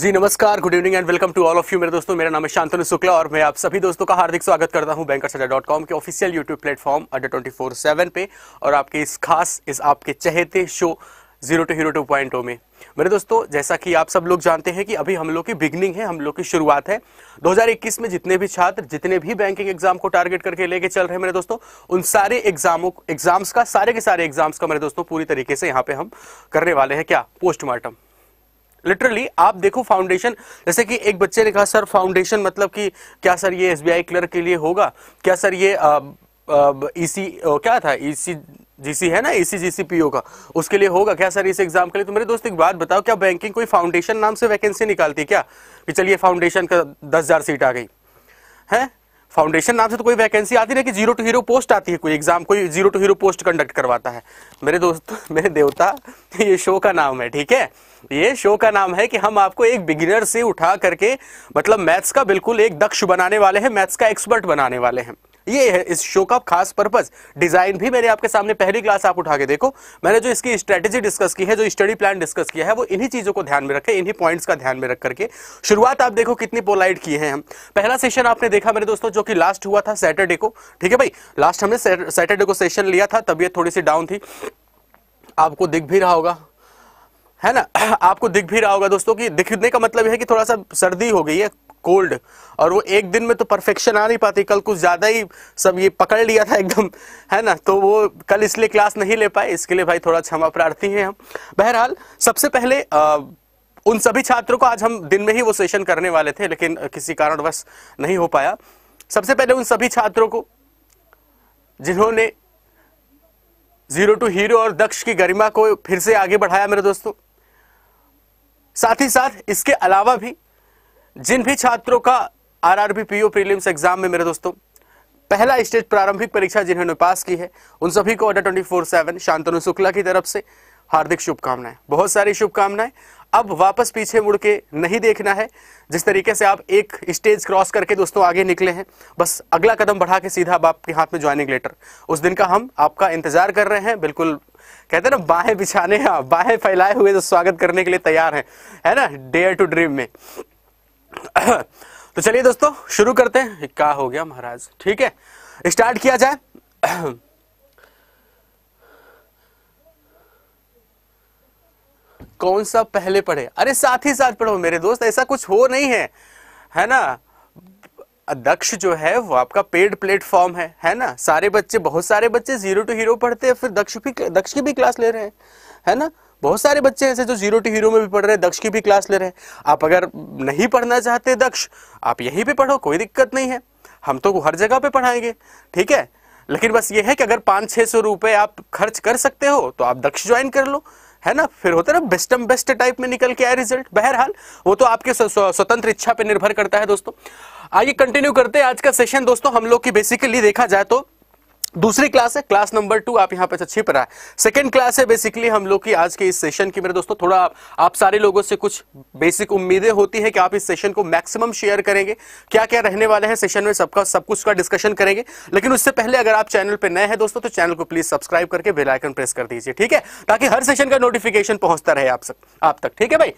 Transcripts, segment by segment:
जी नमस्कार good evening and welcome to all of you मेरे दोस्तों मेरा नाम है शांतनु शुक्ला और मैं आप सभी दोस्तों का हार्दिक स्वागत करता हूं बैंकर सजा डॉट कॉम के official YouTube platform Adda twenty four seven पे और आपके इस खास इस आपके चहेते show zero to hero two point में मेरे दोस्तों जैसा कि आप सब लोग जानते हैं कि अभी हम लोग की बिगनिंग है हम लोग की शुरुआत है 2021 में जितने भी छात्र जितने भी बैंकिंग एग्जाम को टारगेट करके लेके चल रहे हैं मेरे दोस्तों उन सारे एग्जामों एग्जाम्स का सारे के सारे एग्जाम्स का मेरे दोस्तों पूरी तरीके से यहाँ पे हम करने वाले हैं क्या पोस्टमार्टम लिटरली आप देखो फाउंडेशन जैसे कि एक बच्चे ने कहा सर फाउंडेशन मतलब कि क्या सर ये एसबीआई क्लर्क के लिए होगा क्या सर ये ईसी e क्या था ईसी e जीसी है ना इसी e जीसीपीओ का उसके लिए होगा क्या सर इस एग्जाम के लिए तो मेरे दोस्त एक बात बताओ क्या बैंकिंग कोई फाउंडेशन नाम से वैकेंसी निकालती है क्या कि चलिए फाउंडेशन का दस हजार सीट आ गई है फाउंडेशन नाम से तो कोई वैकेंसी आती नहीं कि जीरो टू हीरो पोस्ट आती है कोई एग्जाम कोई zero to hero post conduct करवाता है मेरे दोस्त मेरे देवता ये शो का नाम है ठीक है ये शो का नाम है कि हम आपको एक बिगिनर से उठा करके मतलब मैथ्स का बिल्कुल एक दक्ष बनाने वाले हैं मैथ्स का एक्सपर्ट बनाने वाले हैं ये है इस शो का खास पर्पज डिजाइन भी मैंने आपके सामने पहली क्लास आप उठा के देखो मैंने जो इसकी स्ट्रेटेजी डिस्कस की है जो स्टडी प्लान डिस्कस किया है वो इन्हीं चीजों को ध्यान में रखें इन्हीं पॉइंट्स का ध्यान में रख करके शुरुआत आप देखो कितनी पोलाइट किए हैं हम पहला सेशन आपने देखा मेरे दोस्तों जो कि लास्ट हुआ था सैटरडे को ठीक है भाई लास्ट हमने सैटरडे को सेशन लिया था तबियत थोड़ी सी डाउन थी आपको दिख भी रहा होगा है ना आपको दिख भी रहा होगा दोस्तों कि दिखने का मतलब है कि थोड़ा सा सर्दी हो गई है कोल्ड और वो एक दिन में तो परफेक्शन आ नहीं पाती कल कुछ ज़्यादा ही सब ये पकड़ लिया था एकदम है ना तो वो कल इसलिए क्लास नहीं ले पाए इसके लिए भाई थोड़ा क्षमा प्रार्थी हैं हम बहरहाल सबसे पहले आ, उन सभी छात्रों को आज हम दिन में ही वो सेशन करने वाले थे लेकिन किसी कारणवश नहीं हो पाया सबसे पहले उन सभी छात्रों को जिन्होंने जीरो टू हीरो और दक्ष की गरिमा को फिर से आगे बढ़ाया मेरे दोस्तों साथ ही साथ इसके अलावा भी जिन भी छात्रों का आरआरबी पीओ प्रीलिम्स एग्जाम में मेरे दोस्तों पहला स्टेज प्रारंभिक परीक्षा जिन्होंने पास की है उन सभी को ऑर्डर twenty four seven Shantanu Shukla की तरफ से हार्दिक शुभकामनाएं बहुत सारी शुभकामनाएं अब वापस पीछे मुड़ के नहीं देखना है जिस तरीके से आप एक स्टेज क्रॉस करके दोस्तों आगे निकले हैं बस अगला कदम बढ़ा के सीधा अब आपके हाथ में ज्वाइनिंग लेटर उस दिन का हम आपका इंतजार कर रहे हैं बिल्कुल कहते हैं ना बाहें बिछाने हाँ, बाहें फैलाए हुए जो स्वागत करने के लिए तैयार हैं है ना डेयर टू ड्रीम में तो चलिए दोस्तों शुरू करते हैं क्या हो गया महाराज ठीक है स्टार्ट किया जाए कौन सा पहले पढ़े अरे साथ ही साथ पढ़ो मेरे दोस्त ऐसा कुछ हो नहीं है है ना दक्ष जो है वो आपका पेड प्लेटफॉर्म है है ना सारे बच्चे बहुत सारे बच्चे जीरो टू हीरो पढ़ते हैं फिर दक्ष भी दक्ष की भी क्लास ले रहे हैं है ना बहुत सारे बच्चे ऐसे जो जीरो टू हीरो में भी पढ़ रहे हैं दक्ष की भी क्लास ले रहे हैं आप अगर नहीं पढ़ना चाहते दक्ष आप यहीं पे पढ़ो कोई दिक्कत नहीं है हम तो हर जगह पे पढ़ाएंगे ठीक है लेकिन बस ये है कि अगर पाँच छः सौ रुपये आप खर्च कर सकते हो तो आप दक्ष ज्वाइन कर लो है ना फिर होता है ना बेस्ट एम बेस्ट टाइप में निकल के आया रिजल्ट बहरहाल वो तो आपके स्वतंत्र इच्छा पर निर्भर करता है दोस्तों आइए कंटिन्यू करते हैं आज का सेशन दोस्तों हम लोग की बेसिकली देखा जाए तो दूसरी क्लास है क्लास नंबर टू आप यहाँ पे अच्छी पर आए सेकेंड क्लास है बेसिकली हम लोग की आज के इस सेशन की मेरे दोस्तों थोड़ा आप, आप सारे लोगों से कुछ बेसिक उम्मीदें होती है कि आप इस सेशन को मैक्सिमम शेयर करेंगे क्या क्या रहने वाले हैं सेशन में सबका सब कुछ का डिस्कशन करेंगे लेकिन उससे पहले अगर आप चैनल पर नए हैं दोस्तों तो चैनल को प्लीज सब्सक्राइब करके बेलाइकन प्रेस कर दीजिए ठीक है ताकि हर सेशन का नोटिफिकेशन पहुंचता रहे आप, सब, आप तक ठीक है भाई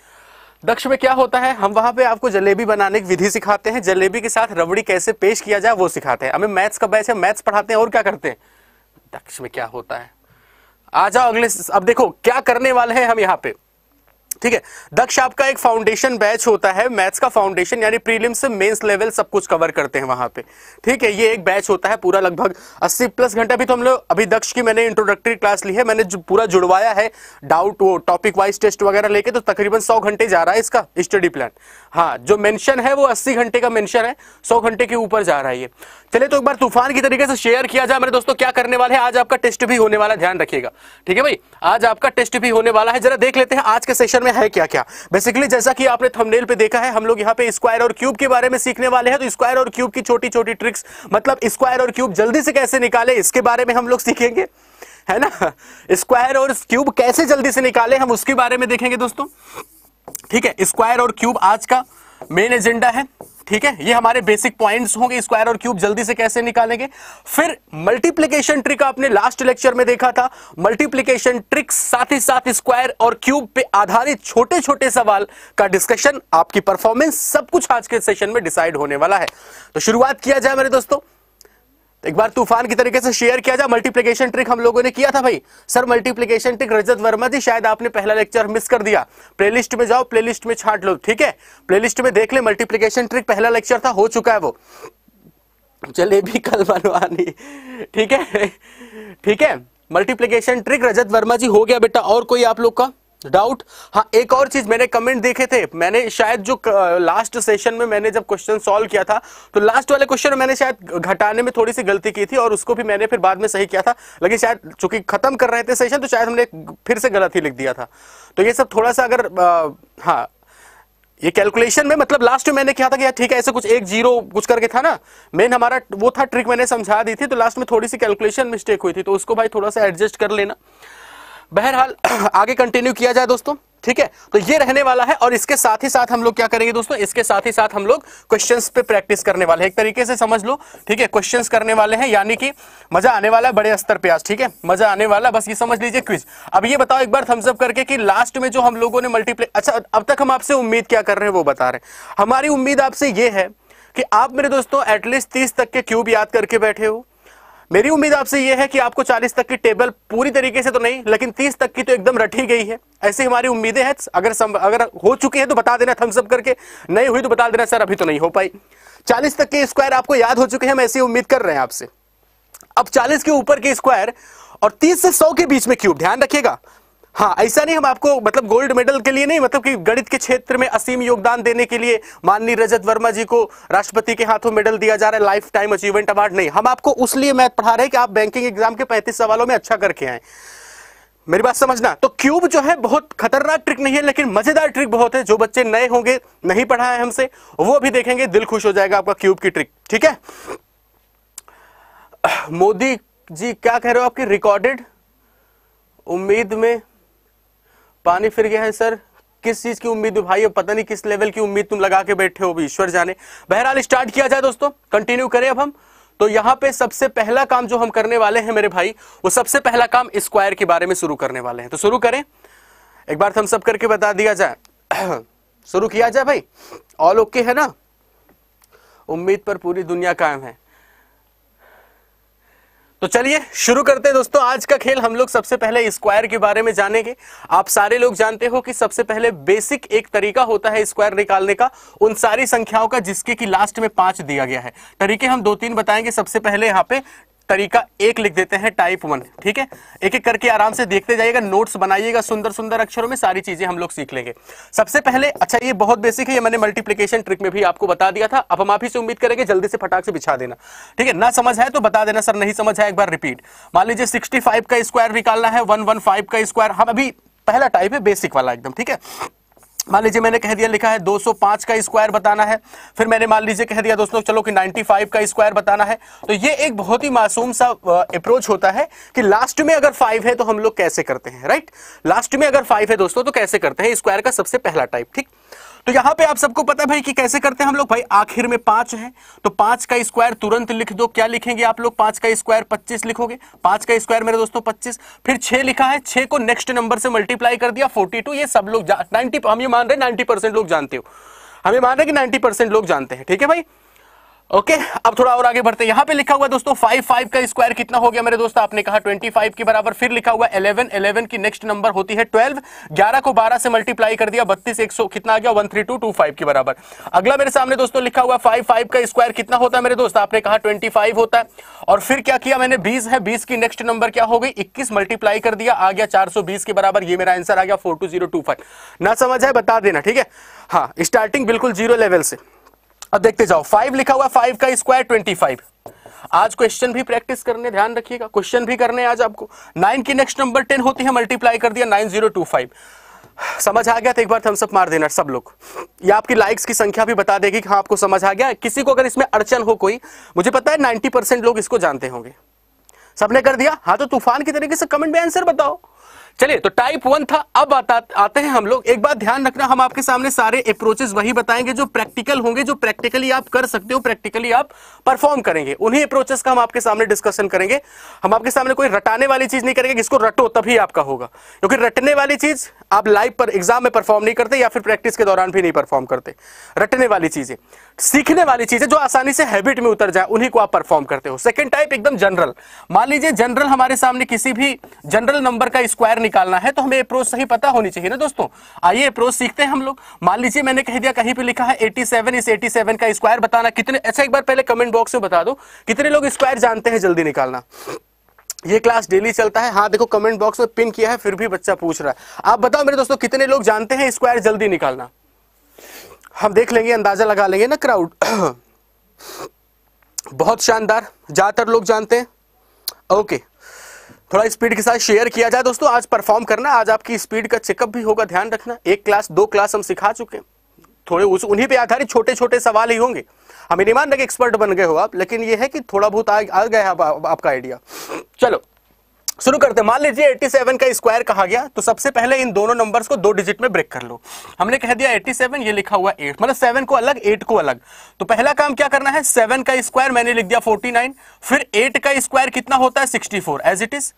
दक्ष में क्या होता है हम वहां पे आपको जलेबी बनाने की विधि सिखाते हैं जलेबी के साथ रबड़ी कैसे पेश किया जाए वो सिखाते हैं हमें मैथ्स का बैच है मैथ्स पढ़ाते हैं और क्या करते हैं दक्ष में क्या होता है आ जाओ अगले अब देखो क्या करने वाले हैं हम यहाँ पे ठीक है दक्ष आपका एक फाउंडेशन बैच होता है मैथ्स का फाउंडेशन यानी प्रीलिम्स से मेंस लेवल सब कुछ कवर करते हैं वहां पे ठीक है ये एक बैच होता है पूरा लगभग 80 प्लस घंटा भी तो हम लोग अभी दक्ष की मैंने इंट्रोडक्टरी क्लास ली है मैंने जो पूरा जुड़वाया है डाउट वो टॉपिक वाइज टेस्ट वगैरह लेके तो तकरीबन सौ घंटे जा रहा है इसका स्टडी प्लान हाँ जो मैंशन है वो अस्सी घंटे का मैंशन है सौ घंटे के ऊपर जा रहा है ये चले तो एक बार तूफान की तरीके से शेयर किया जाए मेरे दोस्तों क्या करने वाले हैं आज आपका टेस्ट भी होने वाला ध्यान रखिएगा ठीक है भाई आज आपका टेस्ट भी होने वाला है जरा देख लेते हैं आज के सेशन में में है क्या क्या बेसिकली जैसा कि आपने थंबनेल पे देखा है हम लोग यहाँ पे स्क्वायर और क्यूब के बारे में सीखने वाले हैं तो स्क्वायर और क्यूब की छोटी छोटी ट्रिक्स मतलब स्क्वायर और क्यूब जल्दी से कैसे निकाले इसके बारे में हम लोग सीखेंगे है ना स्क्वायर और क्यूब कैसे जल्दी से निकाले हम उसके बारे में देखेंगे दोस्तों ठीक है स्क्वायर और क्यूब आज का मेन एजेंडा है ठीक है ये हमारे बेसिक पॉइंट्स होंगे स्क्वायर और क्यूब जल्दी से कैसे निकालेंगे फिर मल्टीप्लीकेशन ट्रिक आपने लास्ट लेक्चर में देखा था मल्टीप्लीकेशन ट्रिक साथ ही साथ स्क्वायर और क्यूब पे आधारित छोटे छोटे सवाल का डिस्कशन आपकी परफॉर्मेंस सब कुछ आज के सेशन में डिसाइड होने वाला है तो शुरुआत किया जाए मेरे दोस्तों एक बार तूफान की तरीके से शेयर किया जाए मल्टीप्लिकेशन ट्रिक हम लोगों ने किया था भाई sir multiplication trick Rajat Verma ji शायद आपने पहला लेक्चर मिस कर दिया प्लेलिस्ट में जाओ प्लेलिस्ट में छांट लो ठीक है प्लेलिस्ट में देख ले मल्टीप्लिकेशन ट्रिक पहला लेक्चर था हो चुका है वो चले भी कल बनवानी ठीक है ठीक है मल्टीप्लीकेशन ट्रिक रजत वर्मा जी हो गया बेटा और कोई आप लोग का डाउट हाँ एक और चीज मैंने कमेंट देखे थे मैंने शायद जो लास्ट सेशन में मैंने जब क्वेश्चन सॉल्व किया था तो लास्ट वाले क्वेश्चन मैंने शायद घटाने में थोड़ी सी गलती की थी और उसको भी मैंने फिर बाद में सही किया था लेकिन शायद चूंकि खत्म कर रहे थे सेशन तो शायद हमने फिर से गलत ही लिख दिया था तो ये सब थोड़ा सा अगर हाँ ये कैलकुलेशन में मतलब लास्ट में मैंने क्या था कि यार ठीक है ऐसे कुछ एक जीरो कुछ करके था ना मेन हमारा वो था ट्रिक मैंने समझा दी थी तो लास्ट में थोड़ी सी कैलकुलेशन मिस्टेक हुई थी तो उसको भाई थोड़ा सा एडजस्ट कर लेना बहरहाल आगे कंटिन्यू किया जाए दोस्तों ठीक है तो ये रहने वाला है और इसके साथ ही साथ हम लोग क्या करेंगे दोस्तों इसके साथ ही साथ हम लोग क्वेश्चंस पे प्रैक्टिस करने वाले हैं एक तरीके से समझ लो ठीक है क्वेश्चंस करने वाले हैं यानी कि मजा आने वाला है बड़े स्तर पे आज ठीक है मजा आने वाला बस ये समझ लीजिए क्विज अब ये बताओ एक बार थम्सअप करके कि लास्ट में जो हम लोगों ने मल्टीप्ले अच्छा अब तक हम आपसे उम्मीद क्या कर रहे हैं वो बता रहे हैं हमारी उम्मीद आपसे ये है कि आप मेरे दोस्तों एटलीस्ट तीस तक के क्यूब याद करके बैठे हो मेरी उम्मीद आपसे यह है कि आपको 40 तक की टेबल पूरी तरीके से तो नहीं लेकिन 30 तक की तो एकदम रटी गई है ऐसी हमारी उम्मीदें हैं अगर सम, अगर हो चुकी है तो बता देना थम्सअप करके नहीं हुई तो बता देना सर अभी तो नहीं हो पाई 40 तक के स्क्वायर आपको याद हो चुके हैं हम ऐसी उम्मीद कर रहे हैं आपसे अब चालीस के ऊपर के स्क्वायर और तीस से सौ के बीच में क्यूब ध्यान रखिएगा हाँ ऐसा नहीं हम आपको मतलब गोल्ड मेडल के लिए नहीं मतलब कि गणित के क्षेत्र में असीम योगदान देने के लिए माननीय रजत वर्मा जी को राष्ट्रपति के हाथों मेडल दिया जा रहा है लाइफ टाइम अचीवमेंट अवार्ड नहीं हम आपको उस लिए मैथ पढ़ा रहे हैं कि आप बैंकिंग एग्जाम के पैंतीस सवालों में अच्छा करके आए मेरी बात समझना तो क्यूब जो है बहुत खतरनाक ट्रिक नहीं है लेकिन मजेदार ट्रिक बहुत है जो बच्चे नए होंगे नहीं पढ़ा है हमसे वो भी देखेंगे दिल खुश हो जाएगा आपका क्यूब की ट्रिक ठीक है मोदी जी क्या कह रहे हो आपकी रिकॉर्डेड उम्मीद में पानी फिर गया है सर किस चीज की उम्मीद भाई हो पता नहीं किस लेवल की उम्मीद तुम लगा के बैठे हो ईश्वर जाने बहरहाल स्टार्ट किया जाए दोस्तों कंटिन्यू करें अब हम तो यहां पे सबसे पहला काम जो हम करने वाले हैं मेरे भाई वो सबसे पहला काम स्क्वायर के बारे में शुरू करने वाले हैं तो शुरू करें एक बार तो हम सब करके बता दिया जाए शुरू किया जाए भाई ऑल ओके है ना उम्मीद पर पूरी दुनिया कायम है तो चलिए शुरू करते हैं दोस्तों आज का खेल हम लोग सबसे पहले स्क्वायर के बारे में जानेंगे आप सारे लोग जानते हो कि सबसे पहले बेसिक एक तरीका होता है स्क्वायर निकालने का उन सारी संख्याओं का जिसके की लास्ट में पांच दिया गया है तरीके हम दो तीन बताएंगे सबसे पहले यहाँ पे तरीका एक लिख देते हैं टाइप वन ठीक है एक एक करके आराम से देखते जाइएगा नोट्स बनाइएगा सुंदर सुंदर अक्षरों में सारी चीजें हम लोग सीख लेंगे सबसे पहले अच्छा ये बहुत बेसिक है ये मैंने मल्टीप्लीकेशन ट्रिक में भी आपको बता दिया था अब हम आप ही से उम्मीद करेंगे जल्दी से फटाक से बिछा देना ठीक है ना समझ है तो बता देना सर नहीं समझ है एक बार रिपीट मान लीजिए सिक्सटी का स्क्वायर निकालना है वन का स्क्वायर हम अभी पहला टाइप है बेसिक वाला एकदम ठीक है मान लीजिए मैंने कह दिया लिखा है 205 का स्क्वायर बताना है फिर मैंने मान लीजिए कह दिया दोस्तों चलो कि 95 का स्क्वायर बताना है तो ये एक बहुत ही मासूम सा अप्रोच होता है कि लास्ट में अगर फाइव है तो हम लोग कैसे करते हैं राइट लास्ट में अगर फाइव है दोस्तों तो कैसे करते हैं स्क्वायर का सबसे पहला टाइप ठीक तो यहां पे आप सबको पता है भाई कि कैसे करते हैं हम लोग भाई आखिर में पांच है तो पांच का स्क्वायर तुरंत लिख दो क्या लिखेंगे आप लोग पांच का स्क्वायर पच्चीस लिखोगे पांच का स्क्वायर मेरे दोस्तों पच्चीस फिर छह लिखा है छह को नेक्स्ट नंबर से मल्टीप्लाई कर दिया फोर्टी टू ये सब लोग नाइनटी हम ये मान रहे नाइनटी परसेंट लोग जानते हो हमें मान रहे कि नाइनटी परसेंट लोग जानते हैं ठीक है भाई ओके अब थोड़ा और आगे बढ़ते हैं यहाँ पे लिखा हुआ दोस्तों फाइव फाइव का स्क्वायर कितना हो गया मेरे दोस्त आपने कहा ट्वेंटी फाइव के बराबर फिर लिखा हुआ इलेवन इलेवन की नेक्स्ट नंबर होती है ट्वेल्व ग्यारह को बारह से मल्टीप्लाई कर दिया बत्तीस एक सौ कितना आ गया one three two two five के बराबर अगला मेरे सामने दोस्तों लिखा हुआ फाइव फाइव का स्क्वायर कितना होता है मेरे दोस्त आपने कहा ट्वेंटी फाइव होता है और फिर क्या किया मैंने बीस है बीस की नेक्स्ट नंबर क्या हो गई इक्कीस मल्टीप्लाई कर दिया आ गया चार सौ बीस के बराबर ये मेरा आंसर आ गया four two zero two five ना समझ है बता देना ठीक है हाँ स्टार्टिंग बिल्कुल जीरो लेवल से अब देखते जाओ फाइव लिखा हुआ फाइव का स्क्वायर ट्वेंटी फाइव आज क्वेश्चन भी प्रैक्टिस करने ध्यान रखिएगा क्वेश्चन भी करने आज आपको नाइन की नेक्स्ट नंबर टेन होती है मल्टीप्लाई कर दिया नाइन जीरो टू फाइव समझ आ गया तो एक बार थम्सअप मार देना सब लोग ये आपकी लाइक्स की संख्या भी बता देगी कि हाँ आपको समझ आ गया किसी को अगर इसमें अड़चन हो कोई मुझे पता है नाइन्टी परसेंट लोग इसको जानते होंगे सबने कर दिया हाँ तो तूफान की तरीके से कमेंट में आंसर बताओ चलिए तो टाइप वन था अब आता आते हैं हम लोग एक बात ध्यान रखना हम आपके सामने सारे अप्रोचेस वही बताएंगे जो प्रैक्टिकल होंगे जो प्रैक्टिकली आप कर सकते हो प्रैक्टिकली आप परफॉर्म करेंगे उन्हीं अप्रोचेस का हम आपके सामने डिस्कशन करेंगे हम आपके सामने कोई रटाने वाली चीज नहीं करेंगे जिसको रटो तभी आपका होगा क्योंकि रटने वाली चीज आप लाइव पर एग्जाम में परफॉर्म नहीं करते या फिर प्रैक्टिस के दौरान भी नहीं परफॉर्म करते रटने वाली चीजें सीखने वाली चीजें जो आसानी से हैबिट में उतर जाए उन्हीं को आप परफॉर्म करते हो सेकेंड टाइप एकदम जनरल मान लीजिए जनरल हमारे सामने किसी भी जनरल नंबर का स्क्वायर निकालना है तो हमें अप्रोच सही पता होनी चाहिए ना दोस्तों आइए अप्रोच सीखते हैं हम लोग मान लीजिए मैंने कह दिया कहीं पे लिखा है 87 इस 87 का स्क्वायर बताना कितने अच्छा एक बार पहले कमेंट बॉक्स में बता दो कितने लोग स्क्वायर जानते हैं जल्दी निकालना ये क्लास डेली चलता है हाँ देखो कमेंट बॉक्स में पिन किया है फिर भी बच्चा पूछ रहा है आप बताओ मेरे दोस्तों कितने लोग जानते हैं स्क्वायर जल्दी निकालना हम देख लेंगे अंदाजा लगा लेंगे ना क्राउड बहुत शानदार ज़्यादातर लोग जानते हैं ओके थोड़ा स्पीड के साथ शेयर किया जाए दोस्तों आज परफॉर्म करना आज आपकी स्पीड का चेकअप भी होगा ध्यान रखना एक क्लास दो क्लास हम सिखा चुके हैं थोड़े उस उन्हीं पे आधारित छोटे छोटे सवाल ही होंगे हम ये नहीं मान लगे एक्सपर्ट बन गए हो आप लेकिन ये है कि थोड़ा बहुत आ, आ गया आप, आप, आपका आइडिया चलो शुरू करते मान लीजिए 87 का स्क्वायर कहा गया तो सबसे पहले इन दोनों नंबर्स को दो डिजिट में ब्रेक कर लो हमने कह दिया 87 ये लिखा हुआ 8 मतलब 7 को अलग 8 को अलग तो पहला काम क्या करना है 7 का स्क्वायर मैंने लिख दिया 49 फिर 8 का स्क्वायर कितना होता है 64 एज इट इज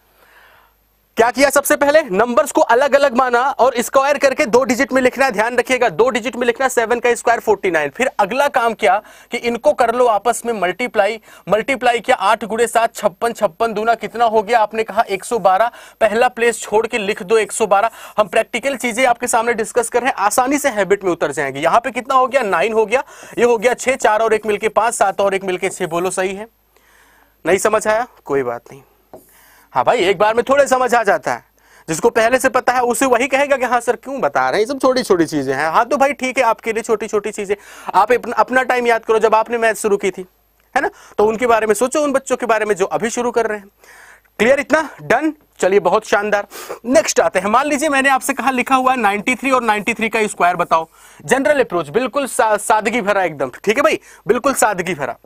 क्या किया सबसे पहले नंबर्स को अलग अलग माना और स्क्वायर करके दो डिजिट में लिखना ध्यान रखिएगा दो डिजिट में लिखना सेवन का स्क्वायर फोर्टी नाइन फिर अगला काम क्या कि इनको कर लो आपस में मल्टीप्लाई मल्टीप्लाई किया आठ गुड़े सात छप्पन छप्पन दूना कितना हो गया आपने कहा एक सौ बारह पहला प्लेस छोड़ के लिख दो एक सौ बारह हम प्रैक्टिकल चीजें आपके सामने डिस्कस कर रहे हैं आसानी से हैबिट में उतर जाएंगे यहां पर कितना हो गया नाइन हो गया ये हो गया छह चार और एक मिलकर पांच सात और एक मिलकर छह बोलो सही है नहीं समझ आया कोई बात नहीं हाँ भाई एक बार में थोड़े समझ आ जाता है जिसको पहले से पता है उसे वही कहेगा कि हाँ सर क्यों बता रहे हैं ये सब छोटी छोटी चीज़ें हैं हाँ तो भाई ठीक है आपके लिए छोटी छोटी चीज़ें आप अपना टाइम याद करो जब आपने मैथ शुरू की थी है ना तो उनके बारे में सोचो उन बच्चों के बारे में जो अभी शुरू कर रहे हैं क्लियर इतना डन चलिए बहुत शानदार नेक्स्ट आते हैं मान लीजिए मैंने आपसे कहा लिखा हुआ है थ्री और नाइनटी थ्री का स्क्वायर बताओ जनरल अप्रोच बिल्कुल सा, सादगी भरा एकदम ठीक है भाई बिल्कुल सादगी भरा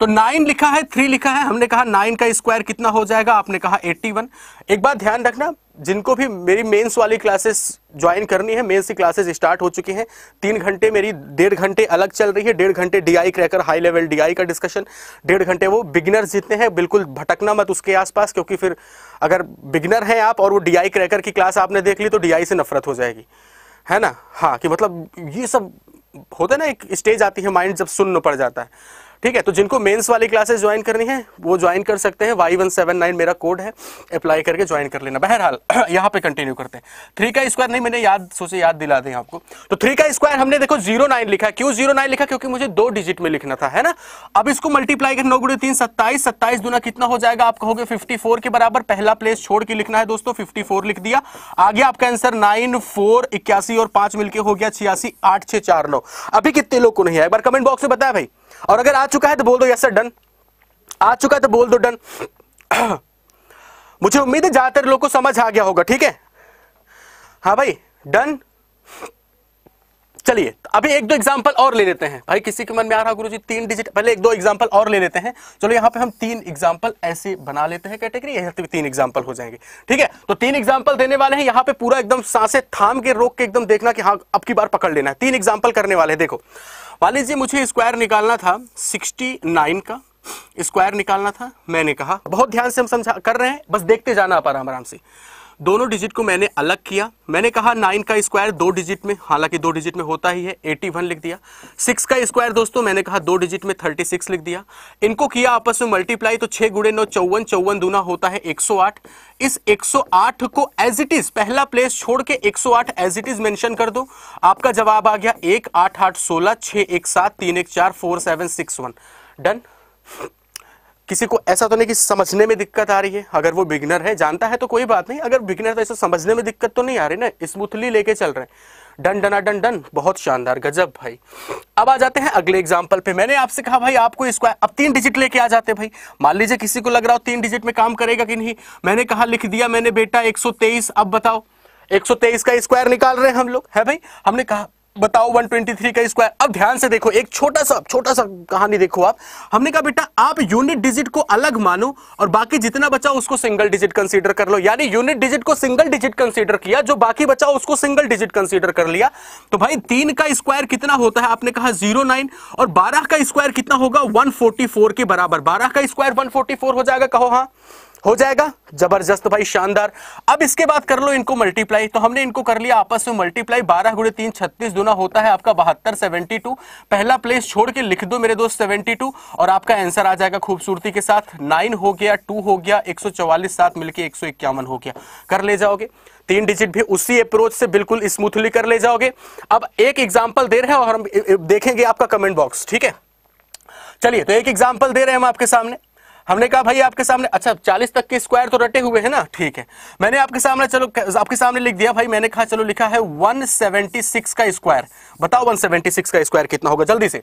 तो नाइन लिखा है थ्री लिखा है हमने कहा नाइन का स्क्वायर कितना हो जाएगा आपने कहा एट्टी वन एक बार ध्यान रखना जिनको भी मेरी मेंस वाली क्लासेस ज्वाइन करनी है मेंस की क्लासेस स्टार्ट हो चुकी हैं तीन घंटे मेरी डेढ़ घंटे अलग चल रही है डेढ़ घंटे DI cracker high level DI का डिस्कशन डेढ़ घंटे वो बिगिनर जितने हैं बिल्कुल भटकना मत उसके आसपास क्योंकि फिर अगर बिगिनर हैं आप और वो डी क्रैकर की क्लास आपने देख ली तो डीआई से नफरत हो जाएगी है ना हाँ कि मतलब ये सब होता है ना एक स्टेज आती है माइंड जब सुन पड़ जाता है ठीक है तो जिनको मेंस वाली क्लासेस ज्वाइन करनी है वो ज्वाइन कर सकते हैं वाई वन सेवन नाइन मेरा कोड है अप्लाई करके ज्वाइन कर लेना बहरहाल यहाँ पे कंटिन्यू करते हैं थ्री का स्क्वायर नहीं मैंने याद सोचे याद दिला दें आपको तो थ्री का स्क्वायर हमने देखो जीरो नाइन लिखा क्यों जीरो नाइन लिखा क्योंकि मुझे दो डिजिट में लिखना था है ना अब इसको मल्टीप्लाई कर नौ गुड़े तीन सत्ताईस सत्ताईस दुना कितना हो जाएगा आप कहोगे फिफ्टी फोर के बराबर पहला प्लेस छोड़ के लिखना है दोस्तों फिफ्टी फोर लिख दिया आगे आपका आंसर नाइन फोर इक्यासी और पांच मिलकर हो गया छियासी आठ छह चार नौ अभी कितने लोग को नहीं आया बार कमेंट बॉक्स में बताया भाई और अगर आ चुका है तो बोल दो यस सर डन आ चुका है तो बोल दो डन मुझे उम्मीद है ज्यादातर लोग को समझ आ गया होगा ठीक है हाँ भाई डन चलिए अभी एक दो एग्जाम्पल और ले लेते हैं भाई किसी के मन में आ रहा गुरु जी तीन डिजिट पहले एक दो एग्जाम्पल और ले लेते हैं चलो यहां पे हम तीन एग्जाम्पल ऐसे बना लेते हैं कैटेगरी यहाँ पे तीन एग्जाम्पल हो जाएंगे ठीक है तो तीन एग्जाम्पल देने वाले हैं यहां पे पूरा एकदम सांसे थाम के रोक के एकदम देखना कि हाँ अब की बार पकड़ लेना है तीन एग्जाम्पल करने वाले हैं देखो वाले जी मुझे स्क्वायर निकालना था 69 का स्क्वायर निकालना था मैंने कहा बहुत ध्यान से हम समझा कर रहे हैं बस देखते जाना आप आराम आराम से दोनों डिजिट को मैंने अलग किया मैंने कहा नाइन का स्क्वायर दो डिजिट में हालांकि दो डिजिट में होता ही है एटी वन लिख दिया सिक्स का स्क्वायर दोस्तों मैंने कहा दो डिजिट में थर्टी सिक्स लिख दिया इनको किया आपस में मल्टीप्लाई तो छह गुड़े नौ चौवन चौवन दूना होता है एक सौ आठ इस एक सौ आठ को एज इट इज पहला प्लेस छोड़ के एक सौ आठ एज इट इज मैंशन कर दो आपका जवाब आ गया एक आठ आठ सोलह छ एक सात तीन एक चार four seven six one done किसी को ऐसा तो नहीं कि समझने में दिक्कत आ रही है अगर वो बिगनर है जानता है तो कोई बात नहीं अगर बिगनर तो ऐसा समझने में दिक्कत तो नहीं आ रही ना स्मूथली लेके चल रहे डन डना डन डन बहुत शानदार गजब भाई अब आ जाते हैं अगले एग्जाम्पल पे मैंने आपसे कहा भाई आपको स्क्वायर अब तीन डिजिट लेके आ जाते भाई मान लीजिए किसी को लग रहा हो तीन डिजिट में काम करेगा कि नहीं मैंने कहा लिख दिया मैंने बेटा एक अब बताओ 123 का स्क्वायर निकाल रहे हैं हम लोग है भाई हमने कहा बताओ 123 का स्क्वायर अब ध्यान से देखो एक छोटा सा छोटा सा कहानी देखो आप हमने कहा बेटा आप यूनिट डिजिट को अलग मानो और बाकी जितना बचा उसको सिंगल डिजिट कंसीडर कर लो यानी यूनिट डिजिट को सिंगल डिजिट कंसीडर किया जो बाकी बचा उसको सिंगल डिजिट कंसीडर कर लिया तो भाई तीन का स्क्वायर कितना होता है आपने कहा जीरो और बारह का स्क्वायर कितना होगा वन के बराबर बारह का स्क्वायर वन हो जाएगा कहो हाँ हो जाएगा जबरदस्त भाई शानदार अब इसके बाद कर लो इनको मल्टीप्लाई तो हमने इनको कर लिया आपस में मल्टीप्लाई बारह गुड़े तीन छत्तीस दुना होता है आपका बहत्तर सेवेंटी टू पहला प्लेस छोड़ के लिख दो मेरे दोस्त सेवेंटी टू और आपका आंसर आ जाएगा खूबसूरती के साथ नाइन हो गया टू हो गया एक सौ चौवालीस साथ मिलकर एक सौ इक्यावन हो गया कर ले जाओगे तीन डिजिट भी उसी अप्रोच से बिल्कुल स्मूथली कर ले जाओगे अब एक एग्जाम्पल दे रहे हैं और हम देखेंगे आपका कमेंट बॉक्स ठीक है चलिए तो एक एग्जाम्पल दे रहे हैं हम आपके सामने हमने कहा भाई आपके सामने अच्छा चालीस तक के स्क्वायर तो रटे हुए हैं ना ठीक है मैंने आपके सामने चलो आपके सामने लिख दिया भाई मैंने कहा चलो लिखा है 176 का स्क्वायर बताओ 176 का स्क्वायर कितना होगा जल्दी से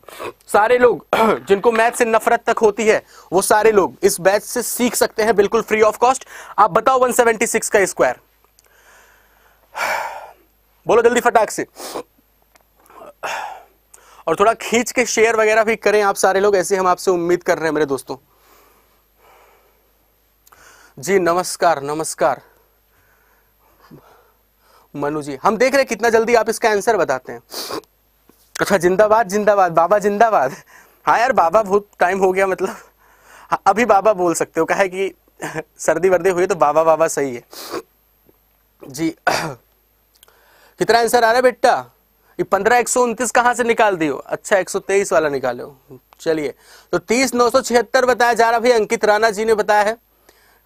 सारे लोग जिनको मैथ से नफरत तक होती है वो सारे लोग इस बैच से सीख सकते हैं बिल्कुल फ्री ऑफ कॉस्ट आप बताओ वन का स्क्वायर बोलो जल्दी फटाक से और थोड़ा खींच के शेयर वगैरह भी करें आप सारे लोग ऐसे हम आपसे उम्मीद कर रहे हैं मेरे दोस्तों जी नमस्कार नमस्कार मनु जी हम देख रहे हैं कितना जल्दी आप इसका आंसर बताते हैं अच्छा जिंदाबाद जिंदाबाद बाबा जिंदाबाद हाँ यार बाबा बहुत टाइम हो गया मतलब हाँ, अभी बाबा बोल सकते हो कहा है कि सर्दी वर्दी हुई तो बाबा बाबा सही है जी कितना आंसर आ रहा है बेटा ये पंद्रह एक सौ उनतीस कहाँ से निकाल दियो अच्छा एक सौ तेईस वाला निकालो चलिए तो तीस नौ सौ छिहत्तर बताया जा रहा भाई अंकित राणा जी ने बताया है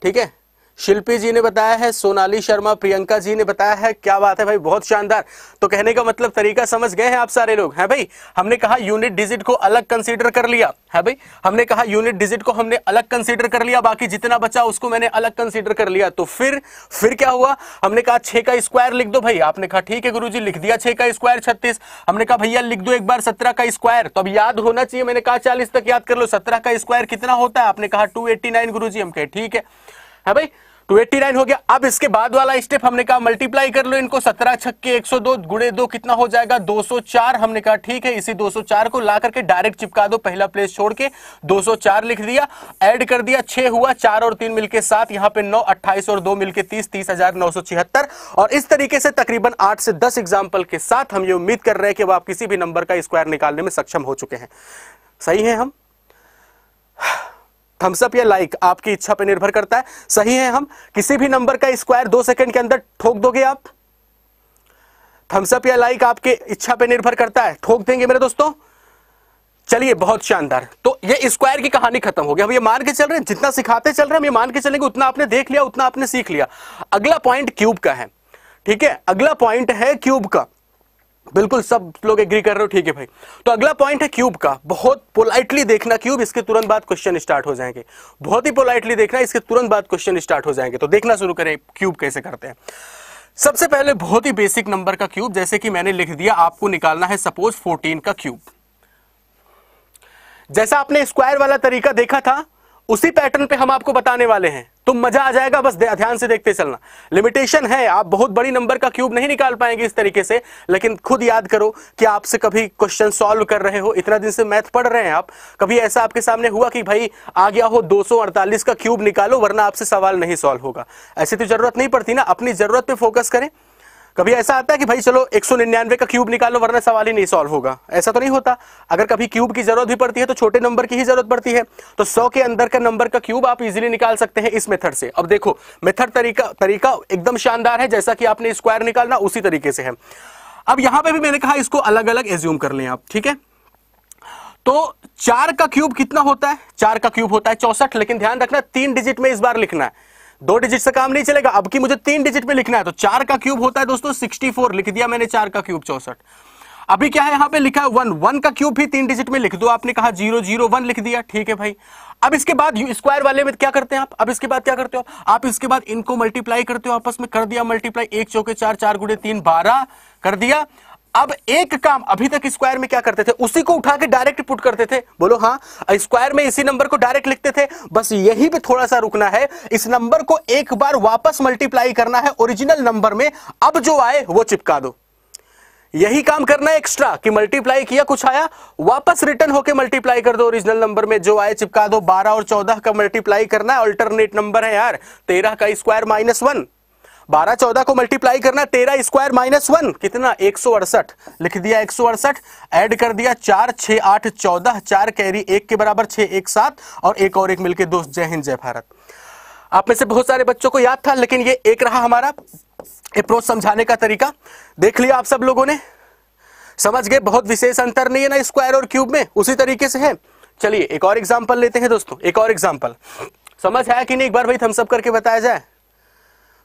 ठीक है शिल्पी जी ने बताया है सोनाली शर्मा प्रियंका जी ने बताया है क्या बात है भाई बहुत शानदार तो कहने का मतलब तरीका समझ गए हैं आप सारे लोग हैं भाई हमने कहा यूनिट डिजिट को अलग कंसीडर कर लिया है भाई हमने कहा यूनिट डिजिट को हमने अलग कंसीडर कर लिया बाकी जितना बचा उसको मैंने अलग कंसीडर कर लिया तो फिर फिर क्या हुआ हमने कहा छे का स्क्वायर लिख दो भाई आपने कहा ठीक है गुरु जी लिख दिया छे का स्क्वायर छत्तीस हमने कहा भैया लिख दो एक बार सत्रह का स्क्वायर तो अब याद होना चाहिए मैंने कहा चालीस तक याद कर लो सत्रह का स्क्वायर कितना होता है आपने कहा टू एट्टी नाइन गुरु जी हम कहे ठीक है है हाँ भाई 29 हो गया अब इसके बाद वाला स्टेप हमने कहा मल्टीप्लाई कर लो इनको 17 छक्के 102 गुणे दो कितना हो जाएगा 204 हमने कहा ठीक है इसी 204 को ला करके डायरेक्ट चिपका दो पहला प्लेस छोड़ के 204 लिख दिया ऐड कर दिया छह हुआ चार और तीन मिलके सात यहाँ पे नौ अट्ठाईस और दो मिलके तीस तीस हजार और इस तरीके से तकरीबन आठ से दस एग्जाम्पल के साथ हम ये उम्मीद कर रहे हैं कि वह आप किसी भी नंबर का स्क्वायर निकालने में सक्षम हो चुके हैं सही है हम थम्सअप या लाइक आपकी इच्छा पर निर्भर करता है सही है हम किसी भी नंबर का स्क्वायर दो सेकंड के अंदर ठोक दोगे आप थम्सअप या लाइक आपके इच्छा पर निर्भर करता है ठोक देंगे मेरे दोस्तों चलिए बहुत शानदार तो ये स्क्वायर की कहानी खत्म हो गई हम ये मान के चल रहे हैं जितना सिखाते चल रहे हैं हम ये मान के चलेंगे उतना आपने देख लिया उतना आपने सीख लिया अगला पॉइंट क्यूब का है ठीक है अगला पॉइंट है क्यूब का बिल्कुल सब लोग एग्री कर रहे हो ठीक है भाई तो अगला पॉइंट है क्यूब का बहुत पोलाइटली देखना क्यूब इसके तुरंत बाद क्वेश्चन स्टार्ट हो जाएंगे बहुत ही पोलाइटली देखना इसके तुरंत बाद क्वेश्चन स्टार्ट हो जाएंगे तो देखना शुरू करें क्यूब कैसे करते हैं सबसे पहले बहुत ही बेसिक नंबर का क्यूब जैसे कि मैंने लिख दिया आपको निकालना है सपोज फोर्टीन का क्यूब जैसा आपने स्क्वायर वाला तरीका देखा था उसी पैटर्न पे हम आपको बताने वाले हैं तो मजा आ जाएगा बस ध्यान से देखते चलना लिमिटेशन है आप बहुत बड़ी नंबर का क्यूब नहीं निकाल पाएंगे इस तरीके से लेकिन खुद याद करो कि आपसे कभी क्वेश्चन सॉल्व कर रहे हो इतना दिन से मैथ पढ़ रहे हैं आप कभी ऐसा आपके सामने हुआ कि भाई आ गया हो दो का क्यूब निकालो वरना आपसे सवाल नहीं सॉल्व होगा ऐसी तो जरूरत नहीं पड़ती ना अपनी जरूरत पर फोकस करें कभी ऐसा आता है कि भाई चलो एक का क्यूब निकालो वरना सवाल ही नहीं सॉल्व होगा ऐसा तो नहीं होता अगर कभी क्यूब की जरूरत भी पड़ती है तो छोटे नंबर की ही जरूरत पड़ती है तो 100 के अंदर का नंबर का क्यूब आप इजीली निकाल सकते हैं इस मेथड से अब देखो मेथड तरीका तरीका एकदम शानदार है जैसा कि आपने स्क्वायर निकालना उसी तरीके से है अब यहां पर भी मैंने कहा इसको अलग अलग एज्यूम कर ले आप ठीक है तो चार का क्यूब कितना होता है चार का क्यूब होता है चौसठ लेकिन ध्यान रखना तीन डिजिट में इस बार लिखना है दो डिजिट से काम नहीं चलेगा अब की मुझे तीन डिजिट में लिखना है तो चार का क्यूब होता है दोस्तों सिक्सटी फोर लिख दिया मैंने चार का क्यूब चौसठ अभी क्या है यहां पे लिखा है वन वन का क्यूब भी तीन डिजिट में लिख दो आपने कहा जीरो जीरो वन लिख दिया ठीक है भाई अब इसके बाद स्क्वायर वाले में क्या करते हैं आप अब इसके बाद क्या करते हो आप इसके बाद इनको मल्टीप्लाई करते हो आपस में कर दिया मल्टीप्लाई एक चौके चार चार गुड़े तीन बारह कर दिया अब एक काम अभी तक स्क्वायर में क्या करते थे उसी को उठा के डायरेक्ट पुट करते थे बोलो हाँ स्क्वायर में इसी नंबर को डायरेक्ट लिखते थे बस यही पे थोड़ा सा रुकना है इस नंबर को एक बार वापस मल्टीप्लाई करना है ओरिजिनल नंबर में अब जो आए वो चिपका दो यही काम करना है एक्स्ट्रा कि मल्टीप्लाई किया कुछ आया वापस रिटर्न होके मल्टीप्लाई कर दो ओरिजिनल नंबर में जो आए चिपका दो बारह और चौदह का मल्टीप्लाई करना है अल्टरनेट नंबर है यार तेरह का स्क्वायर माइनस वन बारह चौदह को मल्टीप्लाई करना तेरह स्क्वायर माइनस वन कितना एक सौ अड़सठ लिख दिया एक सौ अड़सठ एड कर दिया चार छह आठ चौदह चार कैरी एक के बराबर छह एक सात और एक और एक मिलके दोस्त जय हिंद जय भारत आप में से बहुत सारे बच्चों को याद था लेकिन ये एक रहा हमारा अप्रोच समझाने का तरीका देख लिया आप सब लोगों ने समझ गए बहुत विशेष अंतर नहीं है ना स्क्वायर और क्यूब में उसी तरीके से है चलिए एक और एग्जाम्पल लेते हैं दोस्तों एक और एग्जाम्पल समझ आया कि नहीं एक बार भाई थम्सअप करके बताया जाए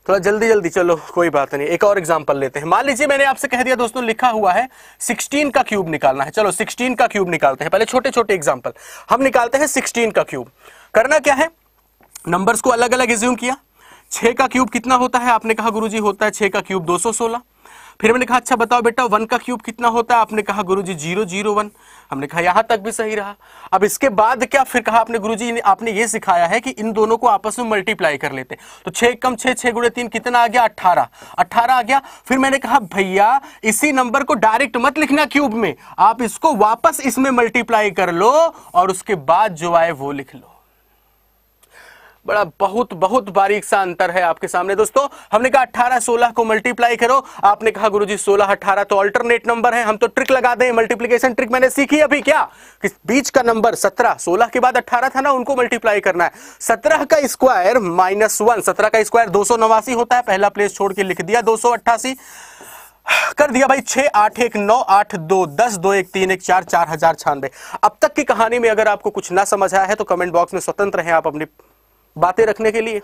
थोड़ा जल्दी जल्दी चलो कोई बात नहीं एक और एग्जांपल लेते हैं मान लीजिए मैंने आपसे कह दिया दोस्तों लिखा हुआ है 16 का क्यूब निकालना है चलो 16 का क्यूब निकालते हैं पहले छोटे छोटे एग्जांपल हम निकालते हैं 16 का क्यूब करना क्या है नंबर्स को अलग अलग एज्यूम किया छ का क्यूब कितना होता है आपने कहा गुरु होता है छः का क्यूब दो फिर मैंने कहा अच्छा बताओ बेटा वन का क्यूब कितना होता है आपने कहा गुरु जी जीरो हमने कहा यहां तक भी सही रहा अब इसके बाद क्या फिर कहा आपने गुरुजी ने आपने ये सिखाया है कि इन दोनों को आपस में मल्टीप्लाई कर लेते तो छह कम छह छह गुड़े तीन कितना आ गया अट्ठारह अट्ठारह आ गया फिर मैंने कहा भैया इसी नंबर को डायरेक्ट मत लिखना क्यूब में आप इसको वापस इसमें मल्टीप्लाई कर लो और उसके बाद जो आए वो लिख लो बड़ा बहुत बहुत बारीक सा अंतर है आपके सामने दोस्तों हमने कहा अट्ठारह सोलह को मल्टीप्लाई करो आपने कहा गुरु जी सोलह अठारह तो अल्टरनेट नंबर है हम तो ट्रिक लगा दें मल्टीप्लीकेशन ट्रिक मैंने सीखी अभी क्या कि बीच का नंबर सत्रह सोलह के बाद अट्ठारह था ना उनको मल्टीप्लाई करना है सत्रह का स्क्वायर माइनस वन सत्रह का स्क्वायर दो सौ नवासी होता है पहला प्लेस छोड़ के लिख दिया दो सौ अट्ठासी कर दिया भाई छह आठ एक नौ आठ दो दस दो एक तीन एक चार चार हजार छानबे अब तक की कहानी में अगर आपको कुछ ना समझ आया है तो कमेंट बॉक्स में स्वतंत्र हैं आप अपनी बातें रखने के लिए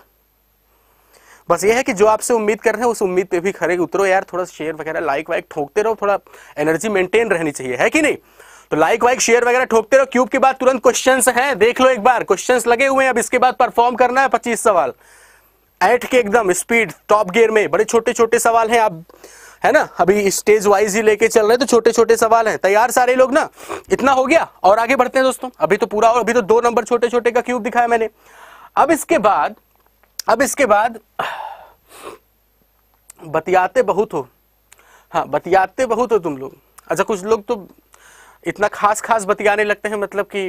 बस ये है कि जो आपसे उम्मीद कर रहे हैं उस उम्मीद पे भी खरे उतरो यार थोड़ा शेयर वगैरह लाइक वाइक ठोकते रहो थोड़ा एनर्जी मेंटेन रहनी चाहिए है कि नहीं तो लाइक वाइक शेयर वगैरह ठोकते रहो क्यूब के बाद तुरंत क्वेश्चन है देख लो एक बार क्वेश्चन लगे हुए हैं अब इसके बाद परफॉर्म करना है पच्चीस सवाल एट के एकदम स्पीड टॉप गियर में बड़े छोटे छोटे सवाल हैं आप है ना अभी स्टेज वाइज ही लेके चल रहे तो छोटे छोटे सवाल हैं तैयार सारे लोग ना इतना हो गया और आगे बढ़ते हैं दोस्तों अभी तो पूरा और अभी तो दो नंबर छोटे छोटे का क्यूब दिखाया मैंने अब इसके बाद अब इसके बाद बतियाते बहुत हो हाँ बतियाते बहुत हो तुम लोग अच्छा कुछ लोग तो इतना खास खास बतियाने लगते हैं मतलब कि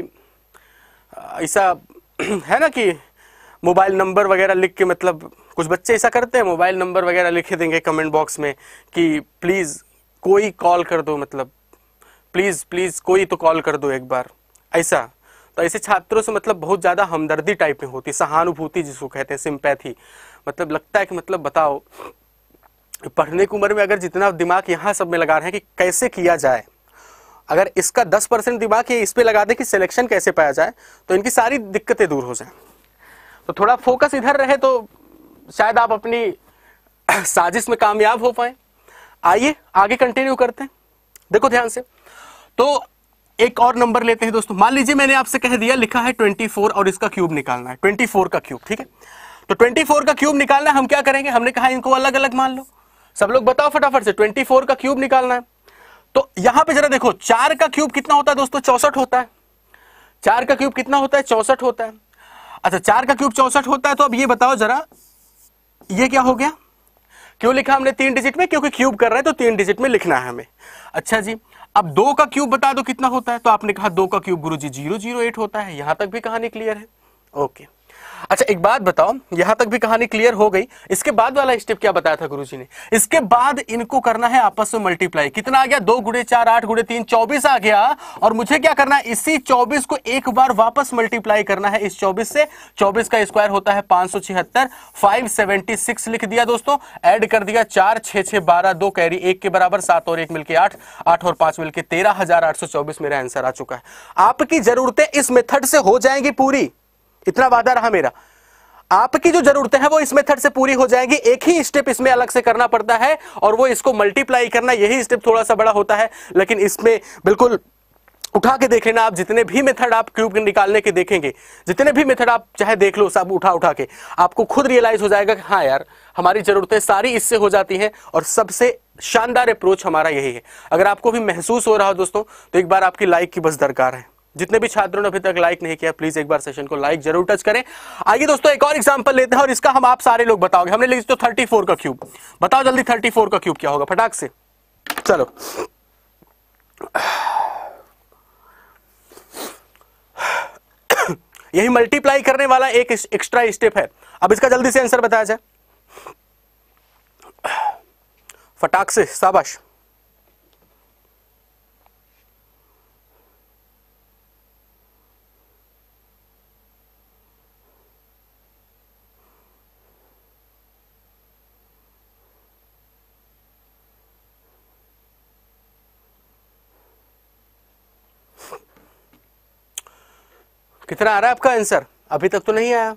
ऐसा है ना कि मोबाइल नंबर वगैरह लिख के मतलब कुछ बच्चे ऐसा करते हैं मोबाइल नंबर वगैरह लिखे देंगे कमेंट बॉक्स में कि प्लीज़ कोई कॉल कर दो मतलब प्लीज़ प्लीज़ कोई तो कॉल कर दो एक बार ऐसा तो ऐसे छात्रों से मतलब बहुत ज़्यादा हमदर्दी टाइप में होती है सहानुभूति जिसको कहते हैं सिंपैथी मतलब लगता है कि मतलब बताओ पढ़ने की उम्र में अगर जितना दिमाग यहाँ सब में लगा रहे हैं कि कैसे किया जाए अगर इसका दस परसेंट दिमाग ये इस पर लगा दें कि सिलेक्शन कैसे पाया जाए तो इनकी सारी दिक्कतें दूर हो जाए तो थोड़ा फोकस इधर रहे तो शायद आप अपनी साजिश में कामयाब हो पाए आइए आगे कंटिन्यू करते हैं देखो ध्यान से तो एक और नंबर लेते हैं दोस्तों मान लीजिए मैंने आपसे कह दिया लिखा है 24 और इसका क्यूब निकालना है 24 का क्यूब ठीक है तो 24 का क्यूब निकालना है हम क्या करेंगे हमने कहा इनको अलग अलग मान लो सब लोग बताओ फटाफट से 24 का क्यूब निकालना है तो यहां पे जरा देखो चार का क्यूब कितना होता है दोस्तों चौसठ होता है चार का क्यूब कितना होता है चौसठ होता है अच्छा चार का क्यूब चौसठ होता है तो अब ये बताओ जरा ये क्या हो गया क्यों लिखा हमने तीन डिजिट में क्योंकि क्यूब कर रहे हैं तो तीन डिजिट में लिखना है हमें अच्छा जी अब दो का क्यूब बता दो कितना होता है तो आपने कहा दो का क्यूब गुरु जी जीरो जीरो एट होता है यहां तक भी कहानी क्लियर है ओके अच्छा एक बात बताओ यहां तक भी कहानी क्लियर हो गई इसके बाद वाला स्टेप क्या बताया था गुरुजी ने इसके बाद इनको करना है आपस में मल्टीप्लाई कितना आ गया दो गुड़े चार आठ गुड़े तीन चौबीस आ गया और मुझे क्या करना है इसी चौबीस को एक बार वापस मल्टीप्लाई करना है इस चौबीस से चौबीस का स्क्वायर होता है पांच सौ छिहत्तर फाइव सेवेंटी सिक्स लिख दिया दोस्तों एड कर दिया चार छह छह बारह दो कैरी एक के बराबर सात और एक मिलकर आठ आठ और पांच मिलकर तेरह हजार आठ सौ चौबीस मेरा आंसर आ चुका है आपकी जरूरतें इस मेथड से हो जाएंगी पूरी इतना वादा रहा मेरा आपकी जो जरूरतें हैं वो इस मेथड से पूरी हो जाएंगी एक ही स्टेप इसमें अलग से करना पड़ता है और वो इसको मल्टीप्लाई करना यही स्टेप थोड़ा सा बड़ा होता है लेकिन इसमें बिल्कुल उठा के देख लेना आप जितने भी मेथड आप क्यूब निकालने के देखेंगे जितने भी मेथड आप चाहे देख लो सब उठा उठा के आपको खुद रियलाइज हो जाएगा कि हाँ यार हमारी ज़रूरतें सारी इससे हो जाती हैं और सबसे शानदार अप्रोच हमारा यही है अगर आपको भी महसूस हो रहा हो दोस्तों तो एक बार आपकी लाइक की बस दरकार है जितने भी छात्रों ने अभी तक लाइक नहीं किया प्लीज एक बार सेशन को लाइक जरूर टच करें आइए दोस्तों एक और एग्जांपल लेते हैं और इसका हम आप सारे लोग बताओगे हमने लिख तो 34 का क्यूब बताओ जल्दी 34 का क्यूब क्या होगा फटाक से चलो यही मल्टीप्लाई करने वाला एक एक्स्ट्रा स्टेप है अब इसका जल्दी से आंसर बताया जाए फटाक से शाबाश कितना आ रहा है आपका आंसर अभी तक तो नहीं आया